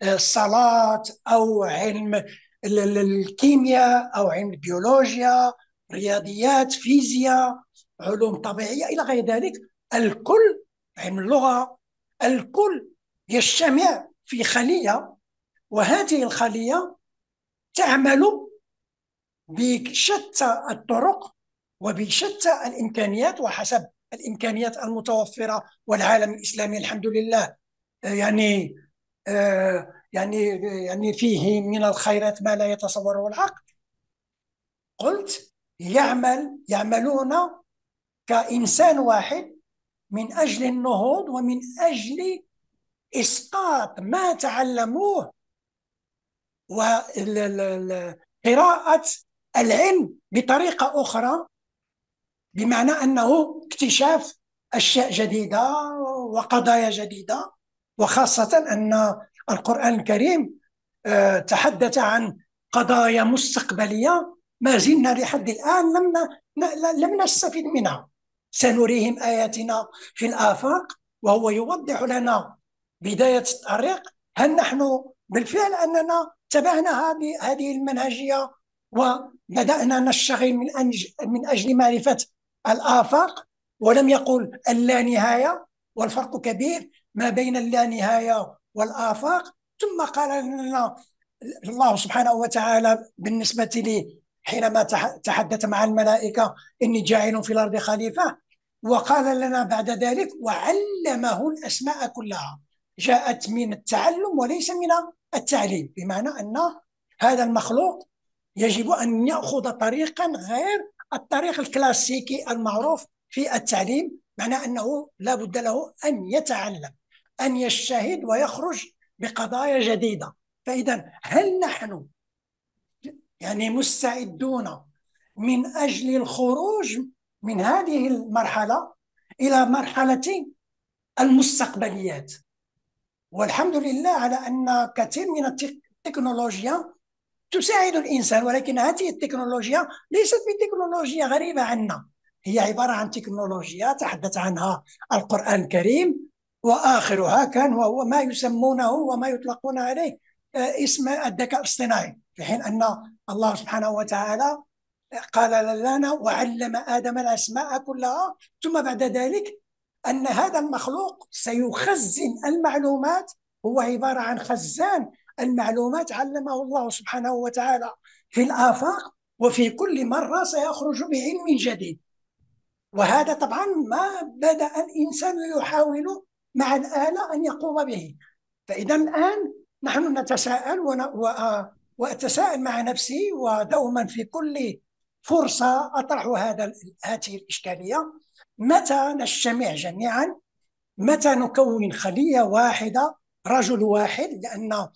آه، الصلاه او علم الكيمياء او علم البيولوجيا رياضيات فيزياء علوم طبيعيه الى غير ذلك الكل علم اللغه الكل يجتمع في خليه وهذه الخليه تعمل بشتى الطرق وبشتى الامكانيات وحسب الامكانيات المتوفره والعالم الاسلامي الحمد لله آه، يعني آه، يعني يعني فيه من الخيرات ما لا يتصوره العقل قلت يعمل يعملون كانسان واحد من اجل النهوض ومن اجل اسقاط ما تعلموه وقراءه العلم بطريقه اخرى بمعنى انه اكتشاف اشياء جديده وقضايا جديده وخاصه ان القران الكريم آه، تحدث عن قضايا مستقبليه ما زلنا لحد الان لم لم نستفد منها سنريهم اياتنا في الافاق وهو يوضح لنا بدايه الطريق هل نحن بالفعل اننا تبعنا هذه المنهجيه وبدانا نشتغل من من اجل معرفه الآفاق ولم يقل اللانهاية والفرق كبير ما بين اللانهاية والآفاق ثم قال لنا الله سبحانه وتعالى بالنسبة لي حينما تحدث مع الملائكة إني جاعل في الأرض خليفة وقال لنا بعد ذلك وعلمه الأسماء كلها جاءت من التعلم وليس من التعليم بمعنى أن هذا المخلوق يجب أن يأخذ طريقا غير الطريق الكلاسيكي المعروف في التعليم معنى أنه لا بد له أن يتعلم أن يجتهد ويخرج بقضايا جديدة فإذا هل نحن يعني مستعدون من أجل الخروج من هذه المرحلة إلى مرحلة المستقبليات والحمد لله على أن كثير من التكنولوجيا تساعد الانسان ولكن هذه التكنولوجيا ليست بتكنولوجيا غريبه عنا هي عباره عن تكنولوجيا تحدث عنها القران الكريم واخرها كان وهو ما يسمونه وما يطلقون عليه آه، اسم الذكاء الاصطناعي في حين ان الله سبحانه وتعالى قال لنا وعلم ادم الاسماء كلها ثم بعد ذلك ان هذا المخلوق سيخزن المعلومات هو عباره عن خزان المعلومات علمه الله سبحانه وتعالى في الآفاق وفي كل مرة سيخرج بعلم جديد وهذا طبعا ما بدأ الإنسان يحاول مع الآلة أن يقوم به فإذا الآن نحن نتساءل آه، وأتساءل مع نفسي ودوما في كل فرصة أطرح هذا هذه الإشكالية متى نجتمع جميعا متى نكون خلية واحدة رجل واحد لأن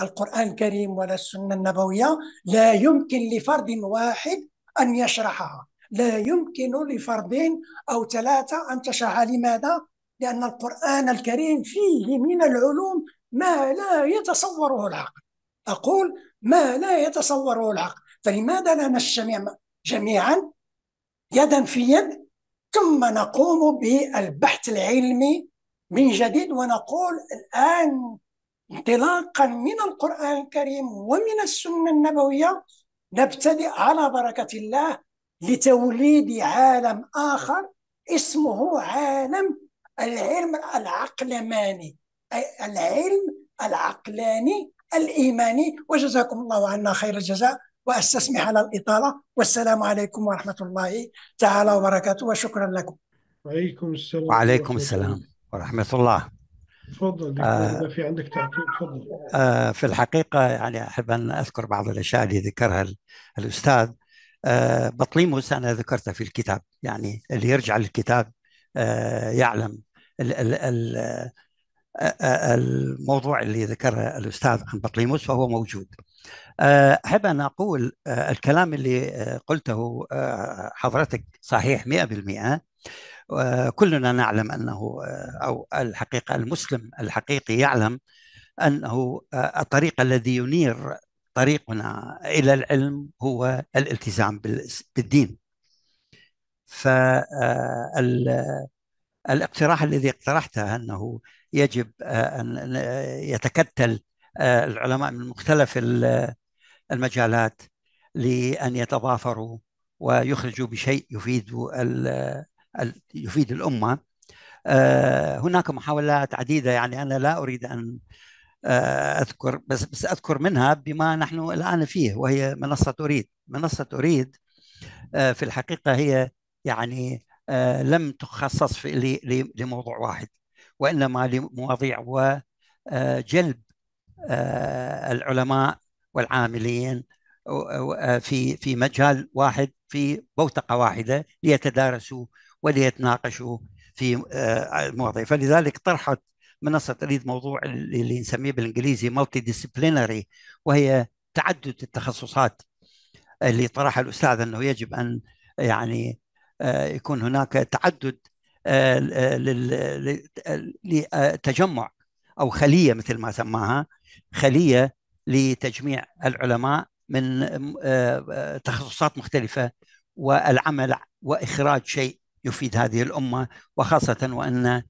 القرآن الكريم ولا السنة النبوية لا يمكن لفرد واحد أن يشرحها لا يمكن لفردين أو ثلاثة أن تشرحها لماذا؟ لأن القرآن الكريم فيه من العلوم ما لا يتصوره العقل أقول ما لا يتصوره العقل فلماذا لا نجتمع جميعا يدا في يد ثم نقوم بالبحث العلمي من جديد ونقول الآن انطلاقا من القرآن الكريم ومن السنة النبوية نبتدئ على بركة الله لتوليد عالم آخر اسمه عالم العلم العقلماني أي العلم العقلاني الإيماني وجزاكم الله عنا خير الجزاء وأستسمح على الإطالة والسلام عليكم ورحمة الله تعالى وبركاته وشكرا لكم وعليكم السلام وعليكم السلام ورحمة الله تفضل دكتور اذا في عندك تعقيب تفضل آه، في الحقيقه يعني احب ان اذكر بعض الاشياء اللي ذكرها الاستاذ آه، بطليموس انا ذكرته في الكتاب يعني اللي يرجع للكتاب آه، يعلم الموضوع اللي ذكره الاستاذ عن بطليموس فهو موجود. احب ان اقول آه، الكلام اللي آه، قلته آه، حضرتك صحيح 100% كلنا نعلم انه او الحقيقه المسلم الحقيقي يعلم انه الطريق الذي ينير طريقنا الى العلم هو الالتزام بالدين. فالاقتراح الذي اقترحته انه يجب آه، أن يتكتل آه، العلماء من مختلف المجالات لأن يتضافروا ويخرجوا بشيء يفيد يفيد الأمة آه، هناك محاولات عديدة يعني أنا لا أريد أن أذكر بس بس أذكر منها بما نحن الآن فيه وهي منصة أريد منصة أريد في الحقيقة هي يعني لم تخصص لموضوع واحد وإنما لمواضيع وجلب آه، آه، العلماء والعاملين آه، في في مجال واحد في بوتقه واحده ليتدارسوا وليتناقشوا في مواضيع فلذلك طرحت منصه اريد موضوع اللي نسميه بالانجليزي مالتي ديسيبلينري وهي تعدد التخصصات اللي طرحها الاستاذ انه يجب ان يعني يكون هناك تعدد آه، آه، لتجمع او خليه مثل ما سماها خليه لتجميع العلماء من آه، تخصصات مختلفه والعمل واخراج شيء يفيد هذه الامه وخاصه وان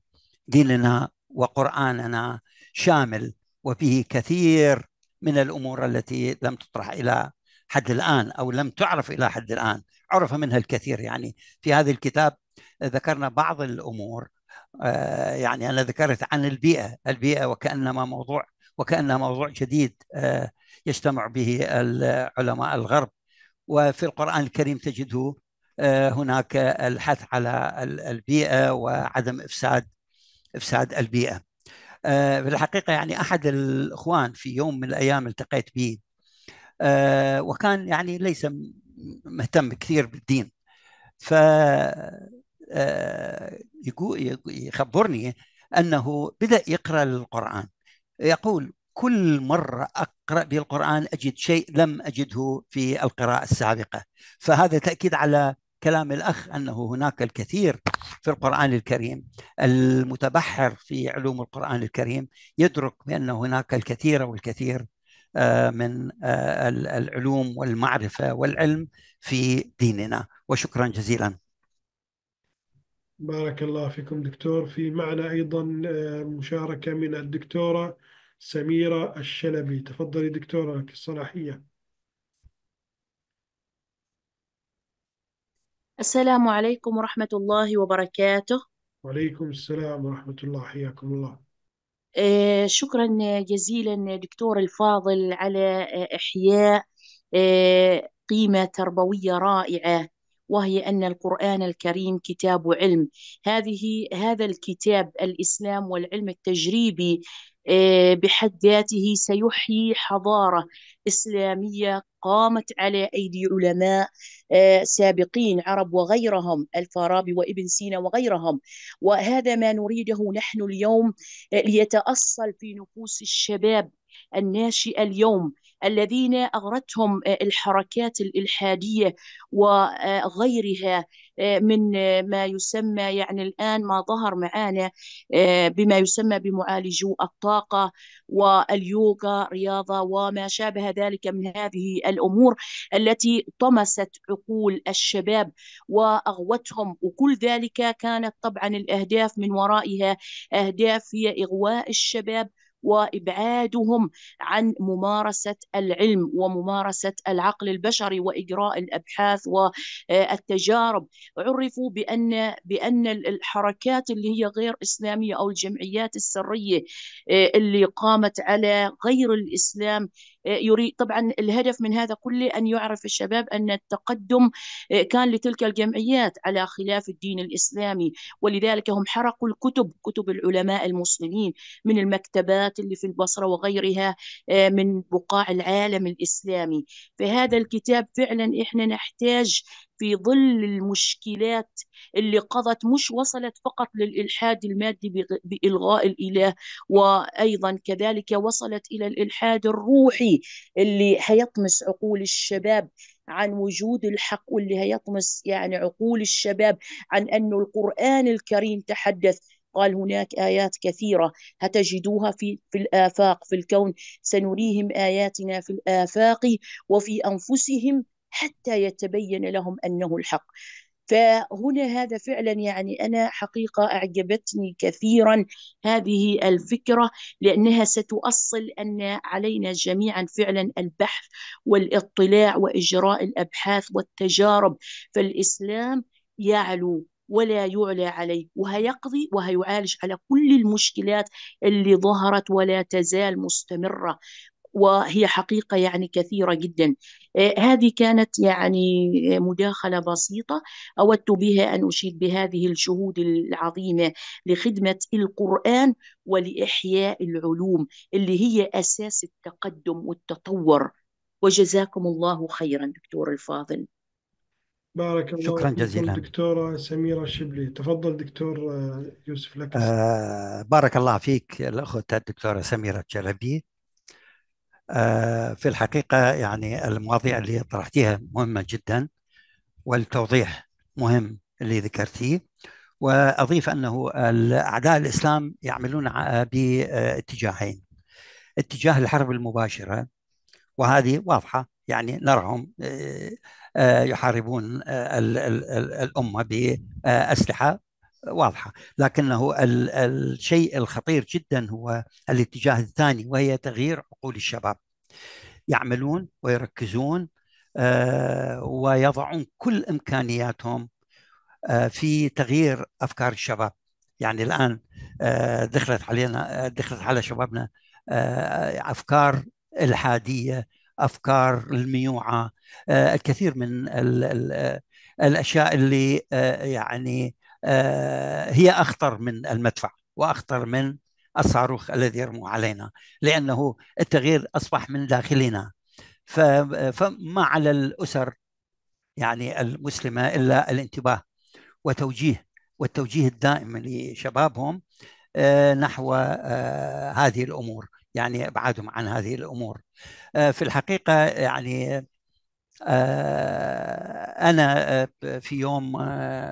ديننا وقراننا شامل وفيه كثير من الامور التي لم تطرح الى حد الان او لم تعرف الى حد الان عرف منها الكثير يعني في هذا الكتاب ذكرنا بعض الامور آه، يعني انا ذكرت عن البيئه، البيئه وكانما موضوع وكانها موضوع جديد آه، يجتمع به علماء الغرب وفي القران الكريم تجده آه، هناك الحث على البيئه وعدم افساد افساد البيئه. في الحقيقه يعني احد الاخوان في يوم من الايام التقيت به وكان يعني ليس مهتم كثير بالدين ف آه، يخبرني انه بدا يقرا القران يقول كل مرة أقرأ بالقرآن أجد شيء لم أجده في القراءة السابقة فهذا تأكيد على كلام الأخ أنه هناك الكثير في القرآن الكريم المتبحر في علوم القرآن الكريم يدرك بأن هناك الكثير والكثير آه، من آه، العلوم والمعرفة والعلم في ديننا وشكرا جزيلا بارك الله فيكم دكتور في معنا أيضا آه، مشاركة من الدكتورة سميرة الشلبي تفضلي دكتورة لك الصلاحية السلام عليكم ورحمة الله وبركاته وعليكم السلام ورحمة الله حياكم الله آه، شكرا جزيلا دكتور الفاضل على آه، إحياء قيمة تربوية رائعة وهي أن القرآن الكريم كتاب علم هذه هذا الكتاب الإسلام والعلم التجريبي آه، بحد ذاته سيحيي حضارة إسلامية قامت على أيدي علماء آه، سابقين عرب وغيرهم الفارابي وابن سينا وغيرهم وهذا ما نريده نحن اليوم آه، ليتأصل في نفوس الشباب الناشئة اليوم الذين اغرتهم آه، الحركات الالحاديه وغيرها آه، من آه، ما يسمى يعني الان ما ظهر معانا بما يسمى بمعالجو الطاقه واليوغا رياضه وما شابه ذلك من هذه الامور التي طمست عقول الشباب واغوتهم وكل ذلك كانت طبعا الاهداف من ورائها اهداف هي اغواء الشباب وابعادهم عن ممارسه العلم وممارسه العقل البشري واجراء الابحاث والتجارب عرفوا بان بان الحركات اللي هي غير اسلاميه او الجمعيات السريه آه، اللي قامت على غير الاسلام يريد طبعا الهدف من هذا كله أن يعرف الشباب أن التقدم آه، كان لتلك الجمعيات على خلاف الدين الإسلامي ولذلك هم حرقوا الكتب كتب العلماء المسلمين من المكتبات اللي في البصرة وغيرها آه، من بقاع العالم الإسلامي فهذا الكتاب فعلا إحنا نحتاج في ظل المشكلات اللي قضت مش وصلت فقط للإلحاد المادي بإلغاء الإله وأيضا كذلك وصلت إلى الإلحاد الروحي اللي هيطمس عقول الشباب عن وجود الحق واللي هيطمس يعني عقول الشباب عن أن القرآن الكريم تحدث قال هناك آيات كثيرة هتجدوها في في الآفاق في الكون سنريهم آياتنا في الآفاق وفي أنفسهم حتى يتبين لهم انه الحق فهنا هذا فعلا يعني انا حقيقه اعجبتني كثيرا هذه الفكره لانها ستؤصل ان علينا جميعا فعلا البحث والاطلاع واجراء الابحاث والتجارب فالاسلام يعلو ولا يعلى عليه وهيقضي وهيعالج على كل المشكلات اللي ظهرت ولا تزال مستمرة وهي حقيقة يعني كثيرة جدا آه، هذه كانت يعني مداخلة بسيطة أودت بها أن أشيد بهذه الشهود العظيمة لخدمة القرآن ولإحياء العلوم اللي هي أساس التقدم والتطور وجزاكم الله خيرا دكتور الفاضل بارك الله شكرا جزيلا دكتورة سميرة شبلي تفضل دكتور آه، يوسف لك آه بارك الله فيك الأخت الدكتورة سميرة شلبي آه، في الحقيقة يعني المواضيع اللي طرحتيها مهمة جدا والتوضيح مهم اللي ذكرتيه وأضيف أنه أعداء الإسلام يعملون آه، باتجاهين اتجاه الحرب المباشرة وهذه واضحة يعني نراهم آه، يحاربون الأمة بأسلحة واضحه لكنه الشيء الخطير جدا هو الاتجاه الثاني وهي تغيير عقول الشباب يعملون ويركزون آه، ويضعون كل امكانياتهم آه، في تغيير افكار الشباب يعني الان آه، دخلت علينا دخلت على شبابنا افكار الحاديه افكار الميوعه الكثير من الاشياء اللي يعني آه، هي أخطر من المدفع وأخطر من الصاروخ الذي يرموا علينا لأنه التغيير أصبح من داخلنا فما على الأسر يعني المسلمة إلا الانتباه وتوجيه والتوجيه الدائم لشبابهم آه، نحو آه، هذه الأمور يعني ابعادهم عن هذه الامور في الحقيقه يعني آه، أنا آه، في يوم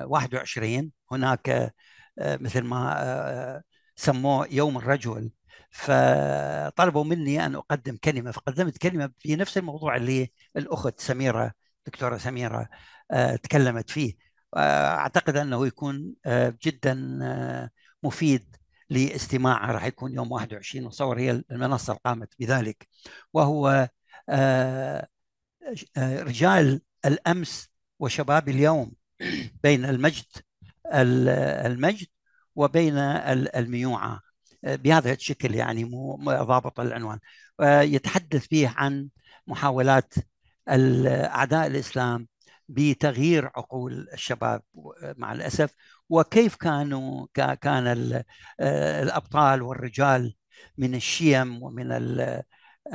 21 آه، هناك مثل ما سموه يوم الرجل فطلبوا مني أن أقدم كلمة فقدمت كلمة في نفس الموضوع اللي الأخت سميرة دكتورة سميرة تكلمت فيه أعتقد أنه يكون جدا مفيد لاستماع راح يكون يوم 21 وصور هي المنصة قامت بذلك وهو آه، رجال الامس وشباب اليوم <clears throat> بين المجد المجد وبين الميوعه آه، بهذا الشكل يعني مو ضابط العنوان آه، يتحدث فيه عن محاولات اعداء الاسلام بتغيير عقول الشباب مع الاسف وكيف كانوا كان الابطال والرجال من الشيم ومن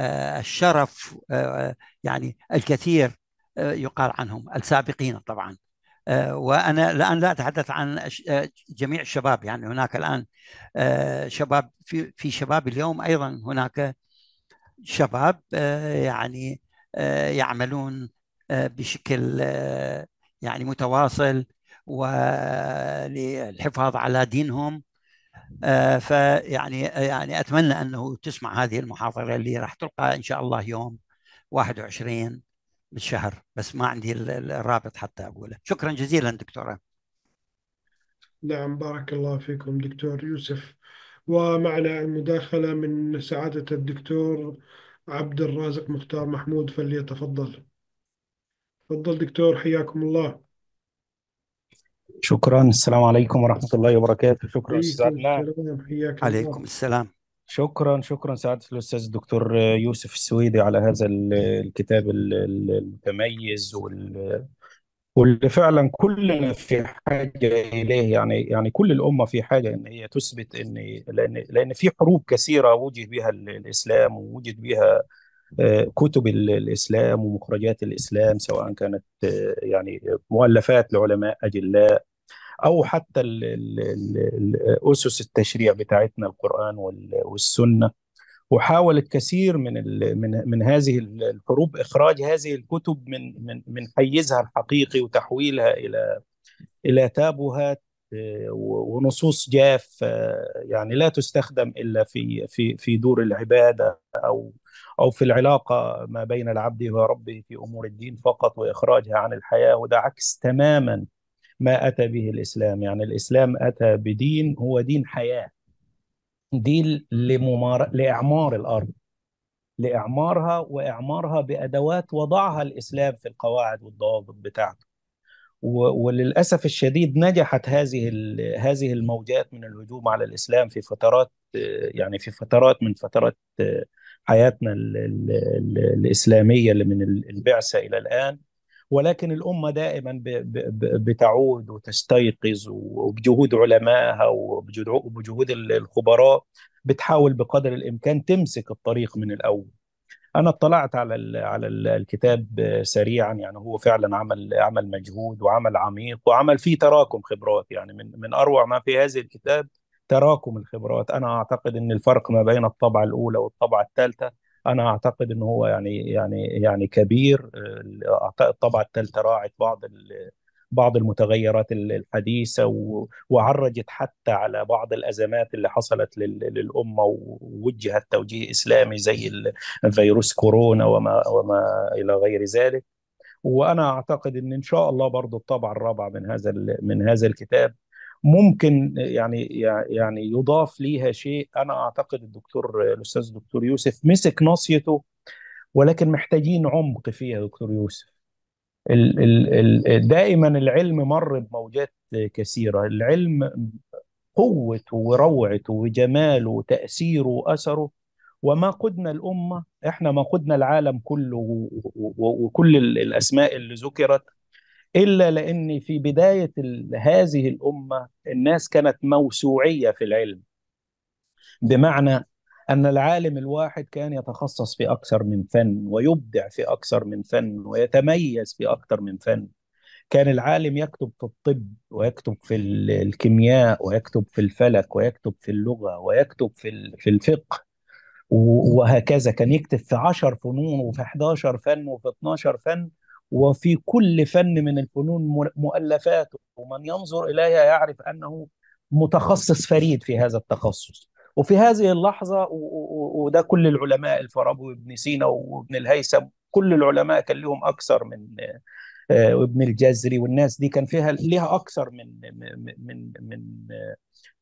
الشرف يعني الكثير آه، يقال عنهم السابقين طبعا آه، وانا الان لا اتحدث عن آه، جميع الشباب يعني هناك الان شباب في في شباب اليوم ايضا هناك شباب يعني يعملون بشكل يعني متواصل وللحفاظ على دينهم فيعني يعني اتمنى انه تسمع هذه المحاضره اللي راح تلقى ان شاء الله يوم 21 بالشهر بس ما عندي الرابط حتى أقوله شكرا جزيلا دكتورة نعم بارك الله فيكم دكتور يوسف ومعنا المداخلة من سعادة الدكتور عبد الرازق مختار محمود فليتفضل تفضل دكتور حياكم الله شكرا السلام عليكم ورحمة الله وبركاته شكرا أستاذ عليكم السلام شكرا شكرا سعادة الأستاذ الدكتور يوسف السويدي على هذا الكتاب المتميز وال واللي فعلا كلنا في حاجة إليه يعني يعني كل الأمة في حاجة إن هي تثبت إن لأن لأن في حروب كثيرة وجد بها الإسلام ووجد بها آه، كتب الإسلام ومخرجات الإسلام سواء كانت آه، يعني مؤلفات لعلماء أجلاء او حتى الاسس التشريع بتاعتنا القران والسنه وحاولت كثير من من من هذه الحروب اخراج هذه الكتب من من من حيزها الحقيقي وتحويلها الى الى تابوهات ونصوص جافه يعني لا تستخدم الا في في في دور العباده او او في العلاقه ما بين العبد وربه في امور الدين فقط واخراجها عن الحياه وده عكس تماما ما أتى به الإسلام يعني الإسلام أتى بدين هو دين حياة دين لممار... لإعمار الأرض لإعمارها وإعمارها بأدوات وضعها الإسلام في القواعد والضوابط بتاعته وللأسف الشديد نجحت هذه هذه الموجات من الهجوم على الإسلام في فترات يعني في فترات من فترات حياتنا الإسلامية اللي من البعثة إلى الآن ولكن الامه دائما بتعود وتستيقظ وبجهود علمائها وبجهود الخبراء بتحاول بقدر الامكان تمسك الطريق من الاول انا اطلعت على على الكتاب سريعا يعني هو فعلا عمل عمل مجهود وعمل عميق وعمل فيه تراكم خبرات يعني من من اروع ما في هذا الكتاب تراكم الخبرات انا اعتقد ان الفرق ما بين الطبعه الاولى والطبعه الثالثه انا اعتقد ان هو يعني يعني يعني كبير آه، اعتقد الطبعه الثالثه راعت بعض بعض المتغيرات الحديثه وعرجت حتى على بعض الازمات اللي حصلت للامه ووجهت توجيه اسلامي زي فيروس كورونا وما وما الى غير ذلك وانا اعتقد ان ان شاء الله برضه الطبعه الرابعه من هذا من هذا الكتاب ممكن يعني يعني يضاف ليها شيء انا اعتقد الدكتور الاستاذ الدكتور يوسف مسك ناصيته ولكن محتاجين عمق فيها دكتور يوسف ال ال ال دائما العلم مر بموجات كثيره العلم قوته وروعته وجماله وتاثيره واثره وما قدنا الامه احنا ما قدنا العالم كله وكل الاسماء اللي ذكرت الا لان في بدايه هذه الامه الناس كانت موسوعيه في العلم بمعنى ان العالم الواحد كان يتخصص في اكثر من فن ويبدع في اكثر من فن ويتميز في اكثر من فن كان العالم يكتب في الطب ويكتب في الكيمياء ويكتب في الفلك ويكتب في اللغه ويكتب في في الفقه وهكذا كان يكتب في 10 فنون وفي 11 فن وفي 12 فن وفي كل فن من الفنون مؤلفات ومن ينظر إليها يعرف أنه متخصص فريد في هذا التخصص وفي هذه اللحظة وده كل العلماء الفارابي وابن سينا وابن الهيثم كل العلماء كان لهم أكثر من آه، وابن الجزري والناس دي كان فيها ليها أكثر من من من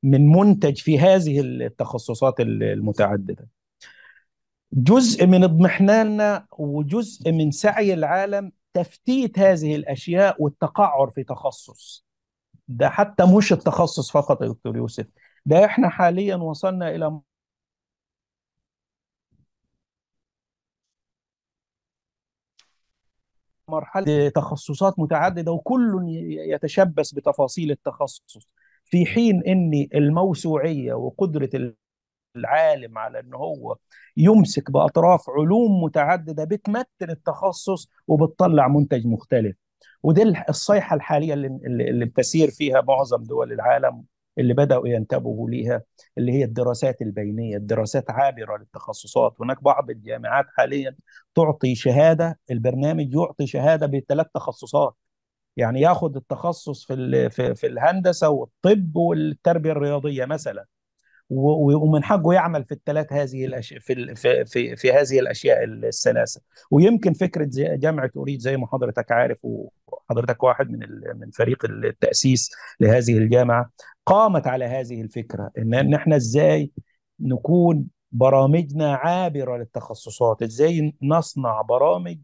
من منتج في هذه التخصصات المتعددة جزء من اضمحلالنا وجزء من سعي العالم تفتيت هذه الاشياء والتقعر في تخصص ده حتى مش التخصص فقط يا دكتور يوسف ده احنا حاليا وصلنا الى مرحله تخصصات متعدده وكل يتشبث بتفاصيل التخصص في حين ان الموسوعيه وقدره العالم على ان هو يمسك باطراف علوم متعدده بتمثل التخصص وبتطلع منتج مختلف ودي الصيحه الحاليه اللي, اللي بتسير فيها معظم دول العالم اللي بداوا ينتبهوا ليها اللي هي الدراسات البينيه، الدراسات عابره للتخصصات، هناك بعض الجامعات حاليا تعطي شهاده، البرنامج يعطي شهاده بثلاث تخصصات. يعني ياخذ التخصص في في الهندسه والطب والتربيه الرياضيه مثلا. ومن حقه يعمل في الثلاث هذه الاشياء في, في في في هذه الاشياء الثلاثه ويمكن فكره جامعه اوريد زي ما حضرتك عارف وحضرتك واحد من من فريق التاسيس لهذه الجامعه قامت على هذه الفكره ان ان احنا ازاي نكون برامجنا عابره للتخصصات ازاي نصنع برامج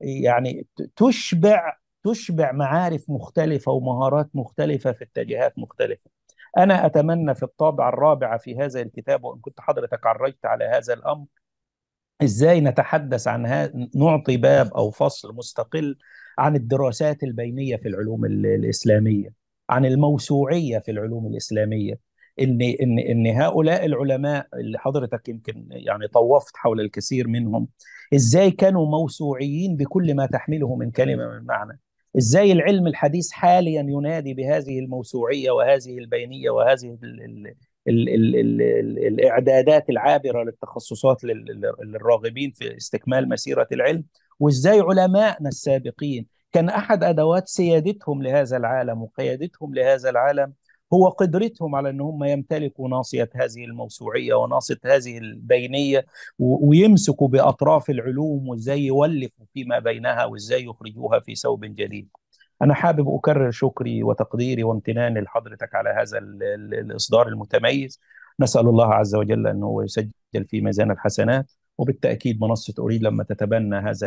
يعني تشبع تشبع معارف مختلفه ومهارات مختلفه في اتجاهات مختلفه أنا أتمنى في الطابعة الرابعة في هذا الكتاب وإن كنت حضرتك عرجت على هذا الأمر إزاي نتحدث عن نعطي باب أو فصل مستقل عن الدراسات البينية في العلوم الإسلامية عن الموسوعية في العلوم الإسلامية ان ان ان هؤلاء العلماء اللي حضرتك يمكن يعني طوفت حول الكثير منهم ازاي كانوا موسوعيين بكل ما تحمله من كلمه من معنى ازاي العلم الحديث حاليا ينادي بهذه الموسوعيه وهذه البينيه وهذه الـ الـ الـ الاعدادات العابره للتخصصات للراغبين في استكمال مسيره العلم وازاي علمائنا السابقين كان احد ادوات سيادتهم لهذا العالم وقيادتهم لهذا العالم هو قدرتهم على ان هم يمتلكوا ناصيه هذه الموسوعيه وناصيه هذه البينيه ويمسكوا باطراف العلوم وازاي يولفوا فيما بينها وازاي يخرجوها في ثوب جديد. انا حابب اكرر شكري وتقديري وامتناني لحضرتك على هذا الاصدار المتميز. نسال الله عز وجل انه هو يسجل في ميزان الحسنات وبالتاكيد منصه اريد لما تتبنى هذا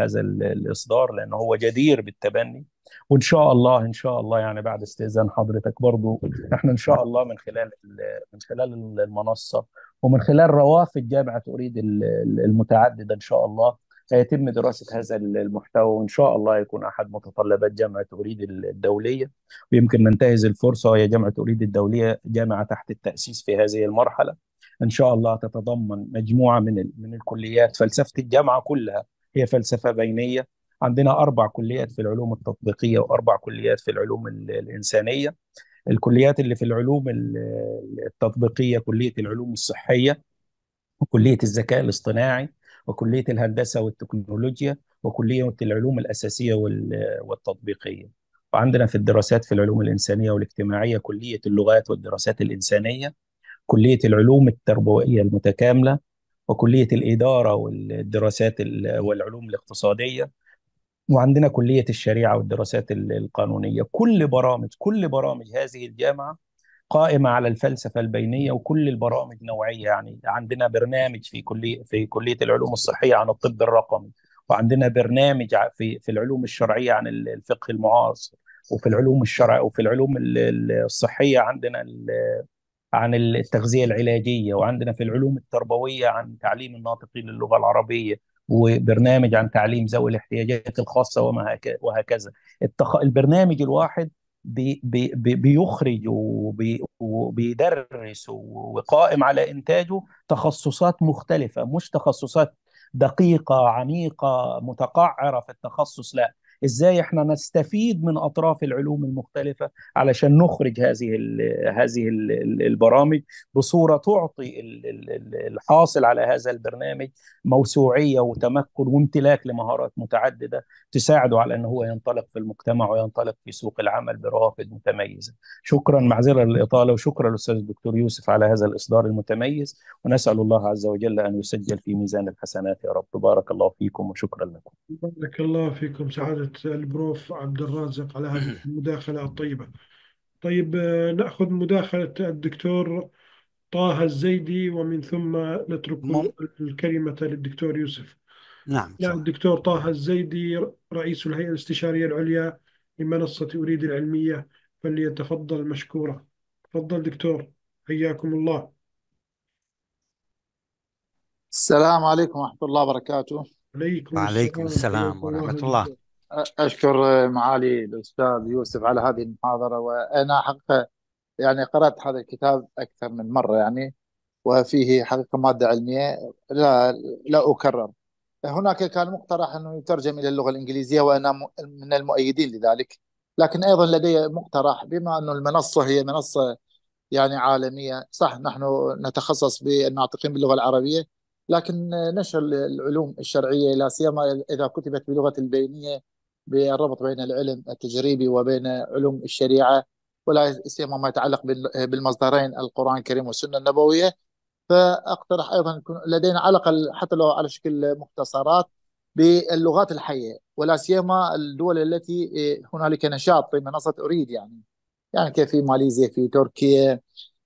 هذا الاصدار لانه هو جدير بالتبني وان شاء الله ان شاء الله يعني بعد استئذان حضرتك برضو احنا ان شاء الله من خلال من خلال المنصه ومن خلال روافد جامعه اريد المتعدده ان شاء الله هيتم دراسه هذا المحتوى وان شاء الله يكون احد متطلبات جامعه اريد الدوليه ويمكن ننتهز الفرصه وهي جامعه اريد الدوليه جامعه تحت التاسيس في هذه المرحله ان شاء الله تتضمن مجموعه من من الكليات فلسفه الجامعه كلها هي فلسفه بينيه عندنا اربع كليات في العلوم التطبيقيه واربع كليات في العلوم الانسانيه الكليات اللي في العلوم التطبيقيه كليه العلوم الصحيه وكليه الذكاء الاصطناعي وكليه الهندسه والتكنولوجيا وكليه العلوم الاساسيه والتطبيقيه وعندنا في الدراسات في العلوم الإنسانية والاجتماعية كلية اللغات والدراسات الإنسانية كلية العلوم التربوية المتكاملة وكلية الإدارة والدراسات والعلوم الاقتصادية وعندنا كلية الشريعة والدراسات القانونية كل برامج كل برامج هذه الجامعة قائمة على الفلسفة البينية وكل البرامج نوعية يعني عندنا برنامج في كلية في كلية العلوم الصحية عن الطب الرقمي وعندنا برنامج في في العلوم الشرعية عن الفقه المعاصر وفي العلوم الشرع وفي العلوم الصحية عندنا عن التغذية العلاجية وعندنا في العلوم التربوية عن تعليم الناطقين للغة العربية وبرنامج عن تعليم ذوي الاحتياجات الخاصة وما وهكذا التخ... البرنامج الواحد بي... بي... بيخرج وبي... وبيدرس وقائم على إنتاجه تخصصات مختلفة مش تخصصات دقيقة عميقة متقعرة في التخصص لا ازاي احنا نستفيد من اطراف العلوم المختلفه علشان نخرج هذه الـ هذه الـ البرامج بصوره تعطي الحاصل على هذا البرنامج موسوعيه وتمكن وامتلاك لمهارات متعدده تساعده على ان هو ينطلق في المجتمع وينطلق في سوق العمل بروافد متميزه. شكرا معذره للاطاله وشكرا للاستاذ الدكتور يوسف على هذا الاصدار المتميز ونسال الله عز وجل ان يسجل في ميزان الحسنات يا رب بارك الله فيكم وشكرا لكم. بارك الله فيكم سعاده البروف عبد الرازق على هذه المداخلة الطيبة طيب آه، نأخذ مداخلة الدكتور طه الزيدي ومن ثم نترك نعم. الكلمة للدكتور يوسف نعم الدكتور طه الزيدي رئيس الهيئة الاستشارية العليا لمنصة أريد العلمية فليتفضل مشكورا تفضل دكتور حياكم الله السلام عليكم ورحمة الله وبركاته عليكم, عليكم السلام, السلام ورحمة الله أشكر معالي الأستاذ يوسف على هذه المحاضرة وأنا حقيقة يعني قرأت هذا الكتاب أكثر من مرة يعني وفيه حقيقة مادة علمية لا لا أكرر هناك كان مقترح أنه يترجم إلى اللغة الإنجليزية وأنا من المؤيدين لذلك لكن أيضا لدي مقترح بما انه المنصة هي منصة يعني عالمية صح نحن نتخصص بالناطقين باللغة العربية لكن نشر العلوم الشرعية لا سيما إذا كتبت بلغة البينية بالربط بين العلم التجريبي وبين علوم الشريعه ولا سيما ما يتعلق بالمصدرين القران الكريم والسنه النبويه فاقترح ايضا يكون لدينا على الاقل حتى لو على شكل مختصرات باللغات الحيه ولا سيما الدول التي إيه، هنالك نشاط في منصه اريد يعني يعني كيف في ماليزيا في تركيا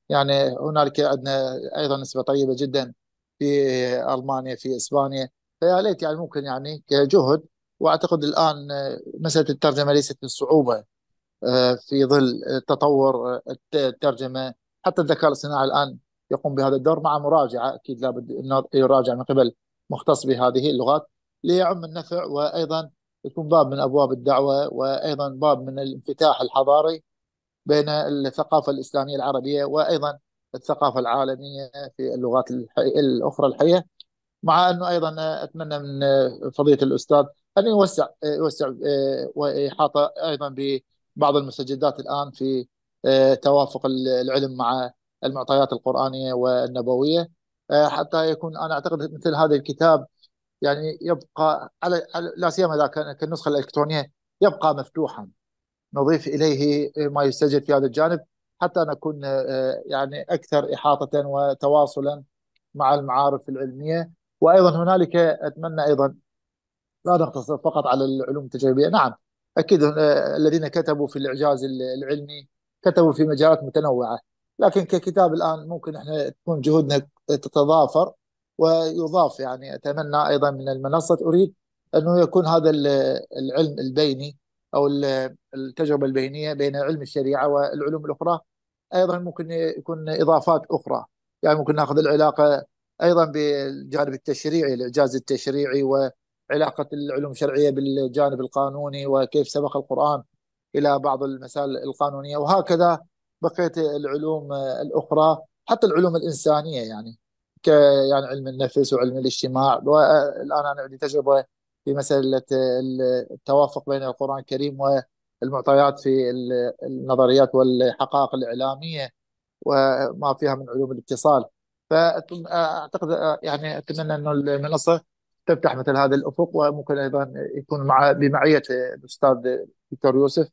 يعني هنالك عندنا ايضا نسبه طيبه جدا في إيه، المانيا في اسبانيا فيا ليت يعني ممكن يعني كجهد واعتقد الان آه، مساله الترجمه ليست بصعوبه آه، في ظل آه، تطور الترجمه حتى الذكاء الصناعي الان يقوم بهذا الدور مع مراجعه اكيد لابد انه يراجع من قبل مختص بهذه اللغات ليعم النفع وايضا يكون باب من ابواب الدعوه وايضا باب من الانفتاح الحضاري بين الثقافه الاسلاميه العربيه وايضا الثقافه العالميه في اللغات الاخرى الحيه مع انه ايضا اتمنى من فضيله الاستاذ أن يوسع يوسع إيه، إيه، وإحاطة أيضا ببعض المستجدات الآن في إيه، توافق العلم مع المعطيات القرآنية والنبوية حتى يكون أنا أعتقد مثل هذا الكتاب يعني يبقى على لا سيما إذا كانت النسخة الإلكترونية يبقى مفتوحا نضيف إليه ما يستجد في هذا الجانب حتى نكون يعني أكثر إحاطة وتواصلا مع المعارف العلمية وأيضا هنالك أتمنى أيضا لا نقتصر فقط على العلوم التجريبية نعم أكيد آه، الذين كتبوا في الإعجاز العلمي كتبوا في مجالات متنوعة لكن ككتاب الآن ممكن إحنا تكون جهودنا تتضافر ويضاف يعني أتمنى أيضا من المنصة أريد أنه يكون هذا العلم البيني أو التجربة البينية بين علم الشريعة والعلوم الأخرى أيضا ممكن يكون إضافات أخرى يعني ممكن ناخذ العلاقة أيضا بالجانب التشريعي الإعجاز التشريعي و علاقة العلوم الشرعية بالجانب القانوني وكيف سبق القرآن إلى بعض المسائل القانونية وهكذا بقية العلوم الأخرى حتى العلوم الإنسانية يعني ك يعني علم النفس وعلم الاجتماع والآن أنا عندي تجربة في مسألة التوافق بين القرآن الكريم والمعطيات في النظريات والحقائق الإعلامية وما فيها من علوم الاتصال فأعتقد يعني أتمنى أنه المنصة تفتح مثل هذا الافق وممكن ايضا يكون مع بمعيه الاستاذ دكتور يوسف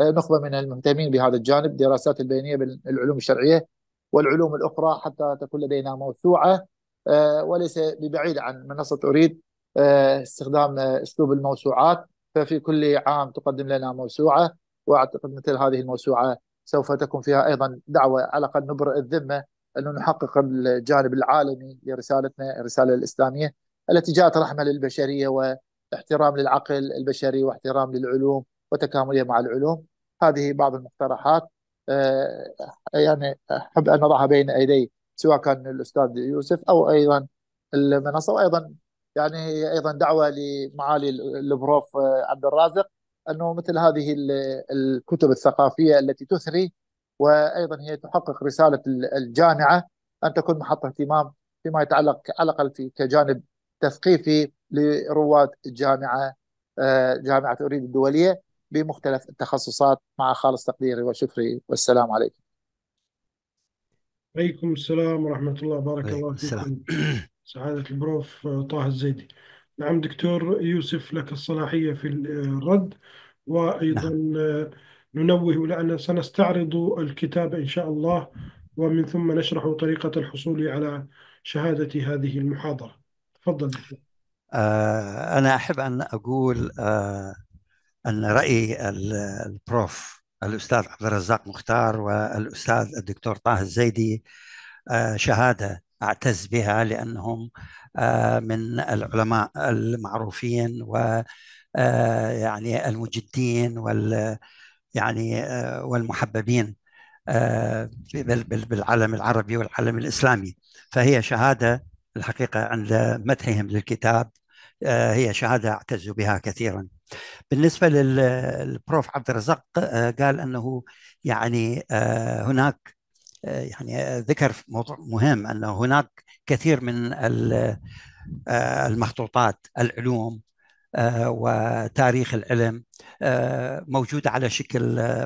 نخبه من المهتمين بهذا الجانب دراسات البينيه بالعلوم الشرعيه والعلوم الاخرى حتى تكون لدينا موسوعه آه، وليس ببعيد عن منصه اريد آه، استخدام اسلوب الموسوعات ففي كل عام تقدم لنا موسوعه واعتقد مثل هذه الموسوعه سوف تكون فيها ايضا دعوه على الاقل نبرئ الذمه انه نحقق الجانب العالمي لرسالتنا الرساله الاسلاميه التي جاءت رحمه للبشريه واحترام للعقل البشري واحترام للعلوم وتكامليه مع العلوم هذه بعض المقترحات آه، يعني احب ان اضعها بين ايدي سواء كان الاستاذ يوسف او ايضا المنصه وايضا يعني هي ايضا دعوه لمعالي البروف آه، عبد الرازق انه مثل هذه الكتب الثقافيه التي تثري وايضا هي تحقق رساله الجامعه ان تكون محط اهتمام فيما يتعلق على الاقل في كجانب تثقيفي لرواد الجامعه جامعه اريد آه، الدوليه بمختلف التخصصات مع خالص تقديري وشكري والسلام عليكم. عليكم السلام ورحمه الله بارك الله فيكم <clears throat> سعاده البروف آه، طه الزيدي. نعم دكتور يوسف لك الصلاحيه في آه، الرد وايضا نعم. ننوه لأن سنستعرض الكتاب إن شاء الله ومن ثم نشرح طريقة الحصول على شهادة هذه المحاضرة تفضل آه، أنا أحب أن أقول آه، أن رأي البروف الأستاذ عبد الرزاق مختار والأستاذ الدكتور طه الزيدي آه، شهادة أعتز بها لأنهم من العلماء المعروفين و يعني المجدين وال يعني والمحببين بالعالم العربي والعالم الاسلامي فهي شهاده الحقيقة عند مدحهم للكتاب آه، هي شهادة أعتز بها كثيرا بالنسبة للبروف عبد الرزاق آه، قال أنه يعني آه، هناك يعني ذكر موضوع مهم أنه هناك كثير من المخطوطات العلوم وتاريخ العلم موجودة على شكل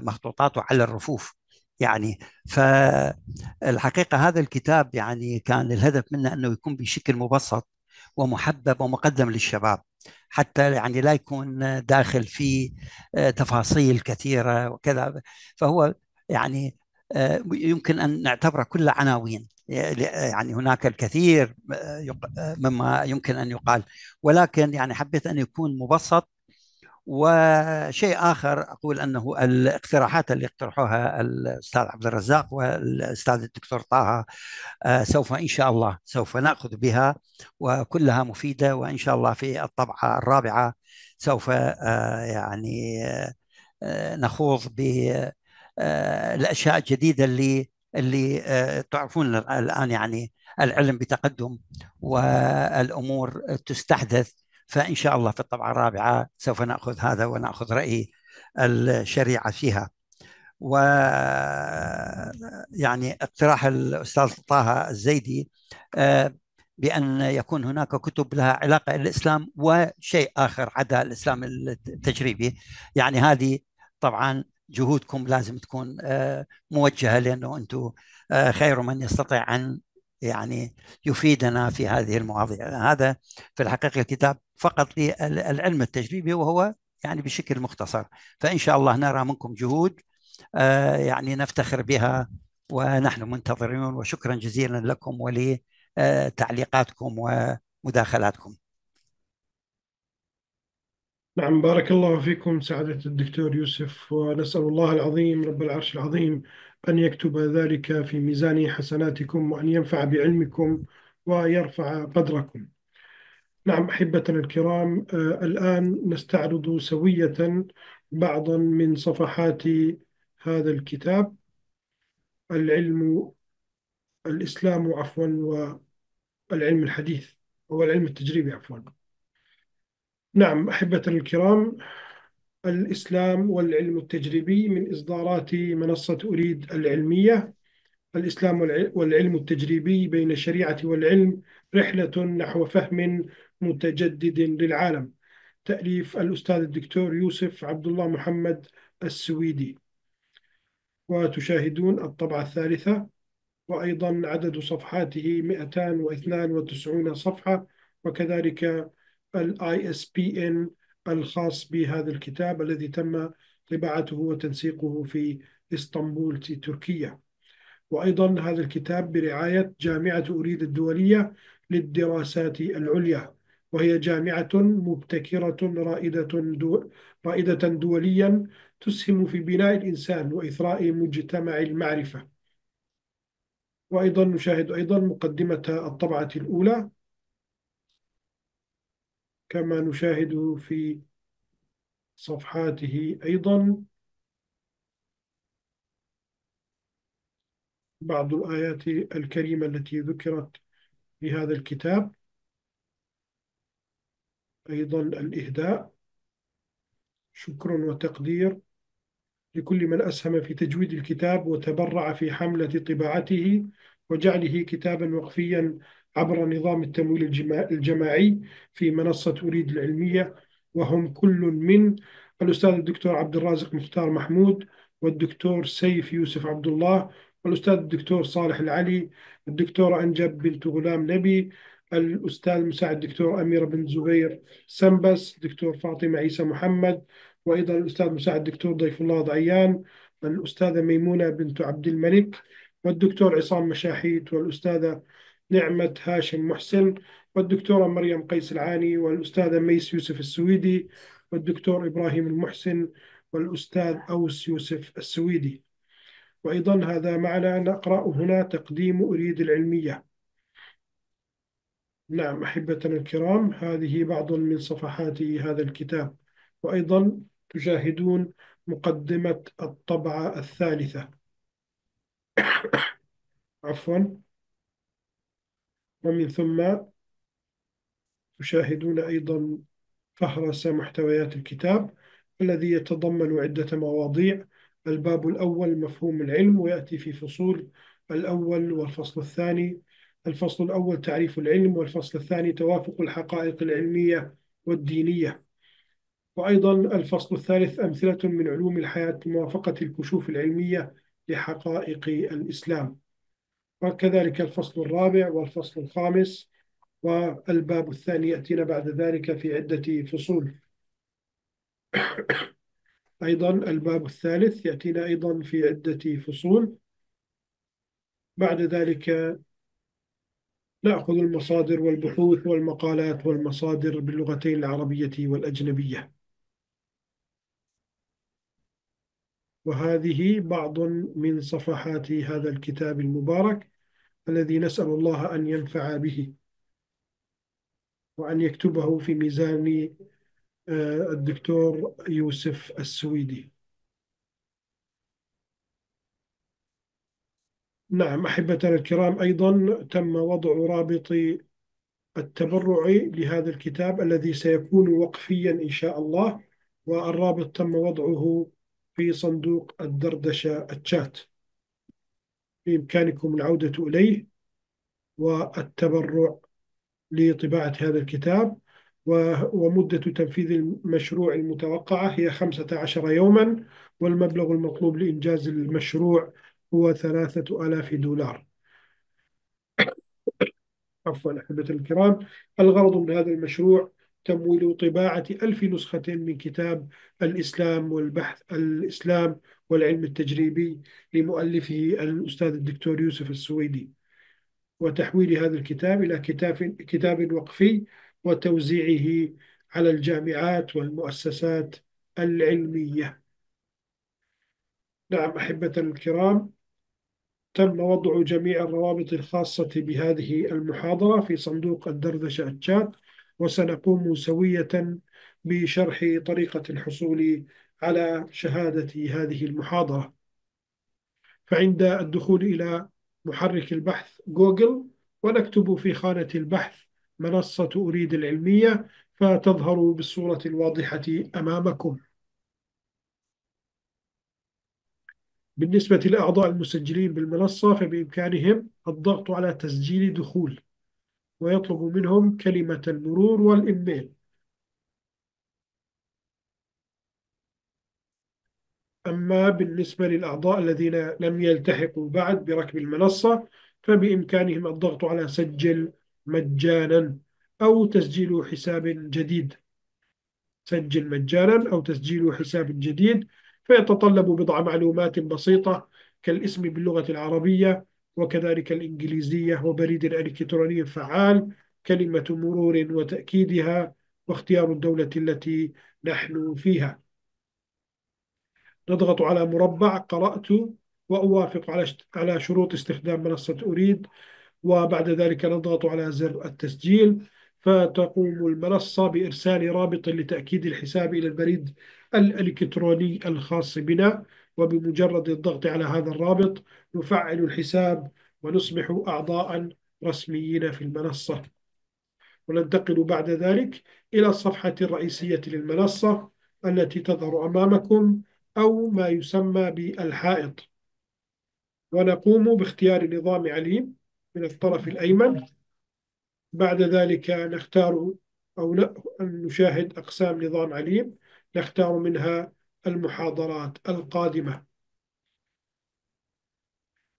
مخطوطات وعلى الرفوف يعني فالحقيقة هذا الكتاب يعني كان الهدف منه أنه يكون بشكل مبسط ومحبب ومقدم للشباب حتى يعني لا يكون داخل في آه، تفاصيل كثيرة وكذا فهو يعني آه، يمكن أن نعتبره كله عناوين يعني هناك الكثير آه، مما يمكن أن يقال ولكن يعني حبيت أن يكون مبسط وشيء اخر اقول انه الاقتراحات اللي اقترحوها الاستاذ عبد الرزاق والاستاذ الدكتور طه آه، سوف ان شاء الله سوف ناخذ بها وكلها مفيده وان شاء الله في الطبعه الرابعه سوف آه، يعني آه، نخوض بالاشياء الجديده اللي اللي تعرفون الان يعني العلم بتقدم والامور تستحدث فإن شاء الله في الطبعة الرابعة سوف نأخذ هذا ونأخذ رأي الشريعة فيها و يعني اقتراح الأستاذ طه الزيدي آه، بأن يكون هناك كتب لها علاقة بالإسلام وشيء آخر عدا الإسلام التجريبي يعني هذه طبعا جهودكم لازم تكون آه، موجهة لأنه أنتم آه، خير من يستطيع أن يعني يفيدنا في هذه المواضيع هذا في الحقيقة الكتاب فقط للعلم التجريبي وهو يعني بشكل مختصر فإن شاء الله نرى منكم جهود آه، يعني نفتخر بها ونحن منتظرون وشكرا جزيلا لكم ولتعليقاتكم ومداخلاتكم نعم بارك الله فيكم سعادة الدكتور يوسف ونسأل الله العظيم رب العرش العظيم أن يكتب ذلك في ميزان حسناتكم وأن ينفع بعلمكم ويرفع قدركم نعم أحبتنا الكرام آه، الآن نستعرض سوية بعضا من صفحات هذا الكتاب العلم الإسلام عفوا والعلم الحديث أو العلم التجريبي عفوا نعم أحبتنا الكرام الإسلام والعلم التجريبي من إصدارات منصة أريد العلمية الإسلام والعلم التجريبي بين الشريعة والعلم رحلة نحو فهم متجدد للعالم تأليف الأستاذ الدكتور يوسف عبد الله محمد السويدي وتشاهدون الطبعة الثالثة وأيضا عدد صفحاته 292 صفحة وكذلك الـ ISBN الخاص بهذا الكتاب الذي تم طباعته وتنسيقه في اسطنبول في تركيا وأيضا هذا الكتاب برعاية جامعة أريد الدولية للدراسات العليا وهي جامعة مبتكرة رائدة دو رائدة دوليا تسهم في بناء الإنسان وإثراء مجتمع المعرفة وأيضا نشاهد أيضا مقدمة الطبعة الأولى كما نشاهد في صفحاته أيضا بعض الآيات الكريمة التي ذكرت في هذا الكتاب أيضا الإهداء شكر وتقدير لكل من أسهم في تجويد الكتاب وتبرع في حملة طباعته وجعله كتابا وقفيا عبر نظام التمويل الجماعي في منصة أريد العلمية وهم كل من الأستاذ الدكتور عبد الرازق مختار محمود والدكتور سيف يوسف عبد الله والأستاذ الدكتور صالح العلي الدكتورة أنجب بنت غلام نبي الأستاذ المساعد الدكتور أمير بن زبير سنبس دكتور فاطمة عيسى محمد وأيضا الأستاذ المساعد الدكتور ضيف الله ضعيان الأستاذة ميمونة بنت عبد الملك والدكتور عصام مشاحيت والأستاذة نعمة هاشم محسن والدكتورة مريم قيس العاني والأستاذة ميس يوسف السويدي والدكتور إبراهيم المحسن والأستاذ أوس يوسف السويدي وأيضا هذا معنا نقرأ هنا تقديم أريد العلمية نعم أحبتنا الكرام هذه بعض من صفحات هذا الكتاب وأيضا تشاهدون مقدمة الطبعة الثالثة <coughs> عفوا ومن ثم تشاهدون أيضا فهرس محتويات الكتاب الذي يتضمن عدة مواضيع الباب الأول مفهوم العلم ويأتي في فصول الأول والفصل الثاني الفصل الأول تعريف العلم والفصل الثاني توافق الحقائق العلمية والدينية وأيضا الفصل الثالث أمثلة من علوم الحياة موافقة الكشوف العلمية لحقائق الإسلام وكذلك الفصل الرابع والفصل الخامس والباب الثاني يأتينا بعد ذلك في عدة فصول <coughs> أيضا الباب الثالث يأتينا أيضا في عدة فصول بعد ذلك نأخذ المصادر والبحوث والمقالات والمصادر باللغتين العربية والأجنبية وهذه بعض من صفحات هذا الكتاب المبارك الذي نسأل الله أن ينفع به وأن يكتبه في ميزان آه، الدكتور يوسف السويدي نعم أحبتنا الكرام أيضا تم وضع رابط التبرع لهذا الكتاب الذي سيكون وقفيا إن شاء الله والرابط تم وضعه في صندوق الدردشة الشات بإمكانكم العودة إليه والتبرع لطباعة هذا الكتاب ومدة تنفيذ المشروع المتوقعة هي 15 يوما والمبلغ المطلوب لإنجاز المشروع هو ثلاثة آلاف دولار عفوا أحبتي الكرام الغرض من هذا المشروع تمويل طباعة ألف نسخة من كتاب الإسلام والبحث الإسلام والعلم التجريبي لمؤلفه الأستاذ الدكتور يوسف السويدي وتحويل هذا الكتاب إلى كتاب كتاب وقفي وتوزيعه على الجامعات والمؤسسات العلمية. نعم أحبة الكرام تم وضع جميع الروابط الخاصة بهذه المحاضرة في صندوق الدردشة الشات وسنقوم سوية بشرح طريقة الحصول على شهادة هذه المحاضرة فعند الدخول إلى محرك البحث جوجل ونكتب في خانة البحث منصة أريد العلمية فتظهر بالصورة الواضحة أمامكم بالنسبة لأعضاء المسجلين بالمنصة فبإمكانهم الضغط على تسجيل دخول ويطلب منهم كلمة المرور والإيميل أما بالنسبة للأعضاء الذين لم يلتحقوا بعد بركب المنصة فبإمكانهم الضغط على سجل مجانا أو تسجيل حساب جديد سجل مجانا أو تسجيل حساب جديد فيتطلب بضع معلومات بسيطة كالاسم باللغة العربية وكذلك الإنجليزية وبريد الإلكتروني الفعال كلمة مرور وتأكيدها واختيار الدولة التي نحن فيها نضغط على مربع قرأت وأوافق على على شروط استخدام منصة أريد وبعد ذلك نضغط على زر التسجيل فتقوم المنصة بإرسال رابط لتأكيد الحساب إلى البريد الإلكتروني الخاص بنا وبمجرد الضغط على هذا الرابط نفعل الحساب ونصبح أعضاء رسميين في المنصة وننتقل بعد ذلك إلى الصفحة الرئيسية للمنصة التي تظهر أمامكم أو ما يسمى بالحائط ونقوم باختيار نظام عليم من الطرف الأيمن بعد ذلك نختار أو نشاهد أقسام نظام عليم نختار منها المحاضرات القادمة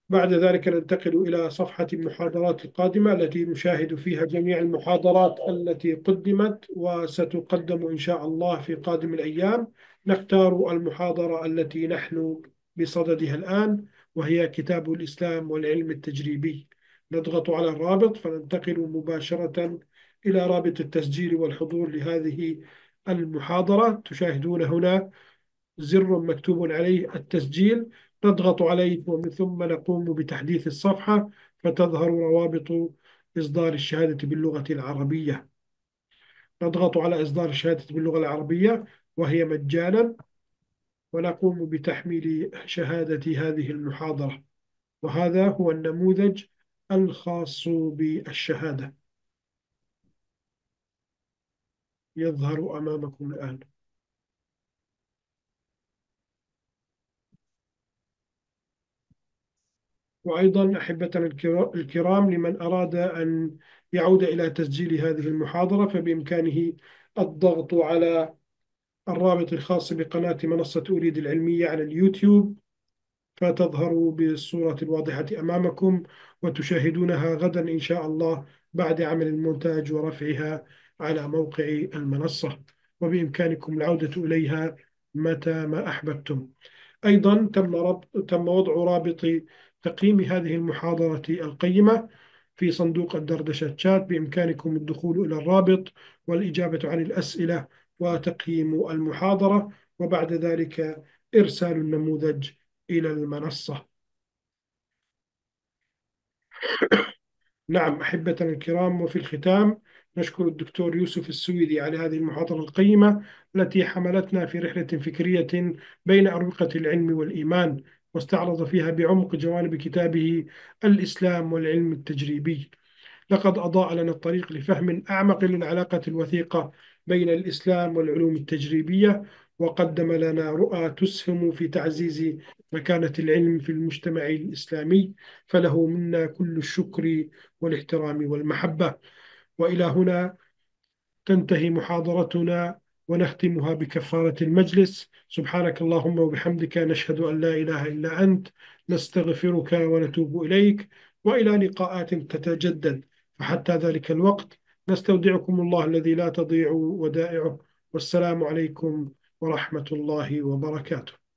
بعد ذلك ننتقل إلى صفحة المحاضرات القادمة التي نشاهد فيها جميع المحاضرات التي قدمت وستقدم إن شاء الله في قادم الأيام نختار المحاضرة التي نحن بصددها الآن وهي كتاب الإسلام والعلم التجريبي نضغط على الرابط فننتقل مباشرة إلى رابط التسجيل والحضور لهذه المحاضرة تشاهدون هنا زر مكتوب عليه التسجيل نضغط عليه ومن ثم نقوم بتحديث الصفحة فتظهر روابط إصدار الشهادة باللغة العربية نضغط على إصدار الشهادة باللغة العربية وهي مجانا ونقوم بتحميل شهادة هذه المحاضرة وهذا هو النموذج الخاص بالشهادة يظهر أمامكم الآن وأيضا أحبتنا الكرام لمن أراد أن يعود إلى تسجيل هذه المحاضرة فبإمكانه الضغط على الرابط الخاص بقناة منصة أريد العلمية على اليوتيوب فتظهر بالصورة الواضحة أمامكم وتشاهدونها غدا إن شاء الله بعد عمل المونتاج ورفعها على موقع المنصة وبإمكانكم العودة إليها متى ما أحببتم أيضا تم, تم وضع رابط تقييم هذه المحاضرة القيمة في صندوق الدردشة تشات بإمكانكم الدخول إلى الرابط والإجابة عن الأسئلة وتقييم المحاضرة وبعد ذلك إرسال النموذج إلى المنصة <coughs> نعم أحبتنا الكرام وفي الختام نشكر الدكتور يوسف السويدي على هذه المحاضرة القيمة التي حملتنا في رحلة فكرية بين أروقة العلم والإيمان واستعرض فيها بعمق جوانب كتابه الإسلام والعلم التجريبي لقد أضاء لنا الطريق لفهم أعمق للعلاقة الوثيقة بين الإسلام والعلوم التجريبية وقدم لنا رؤى تسهم في تعزيز مكانة العلم في المجتمع الإسلامي فله منا كل الشكر والاحترام والمحبة والى هنا تنتهي محاضرتنا ونختمها بكفاره المجلس سبحانك اللهم وبحمدك نشهد ان لا اله الا انت نستغفرك ونتوب اليك والى لقاءات تتجدد فحتى ذلك الوقت نستودعكم الله الذي لا تضيع ودائعه والسلام عليكم ورحمه الله وبركاته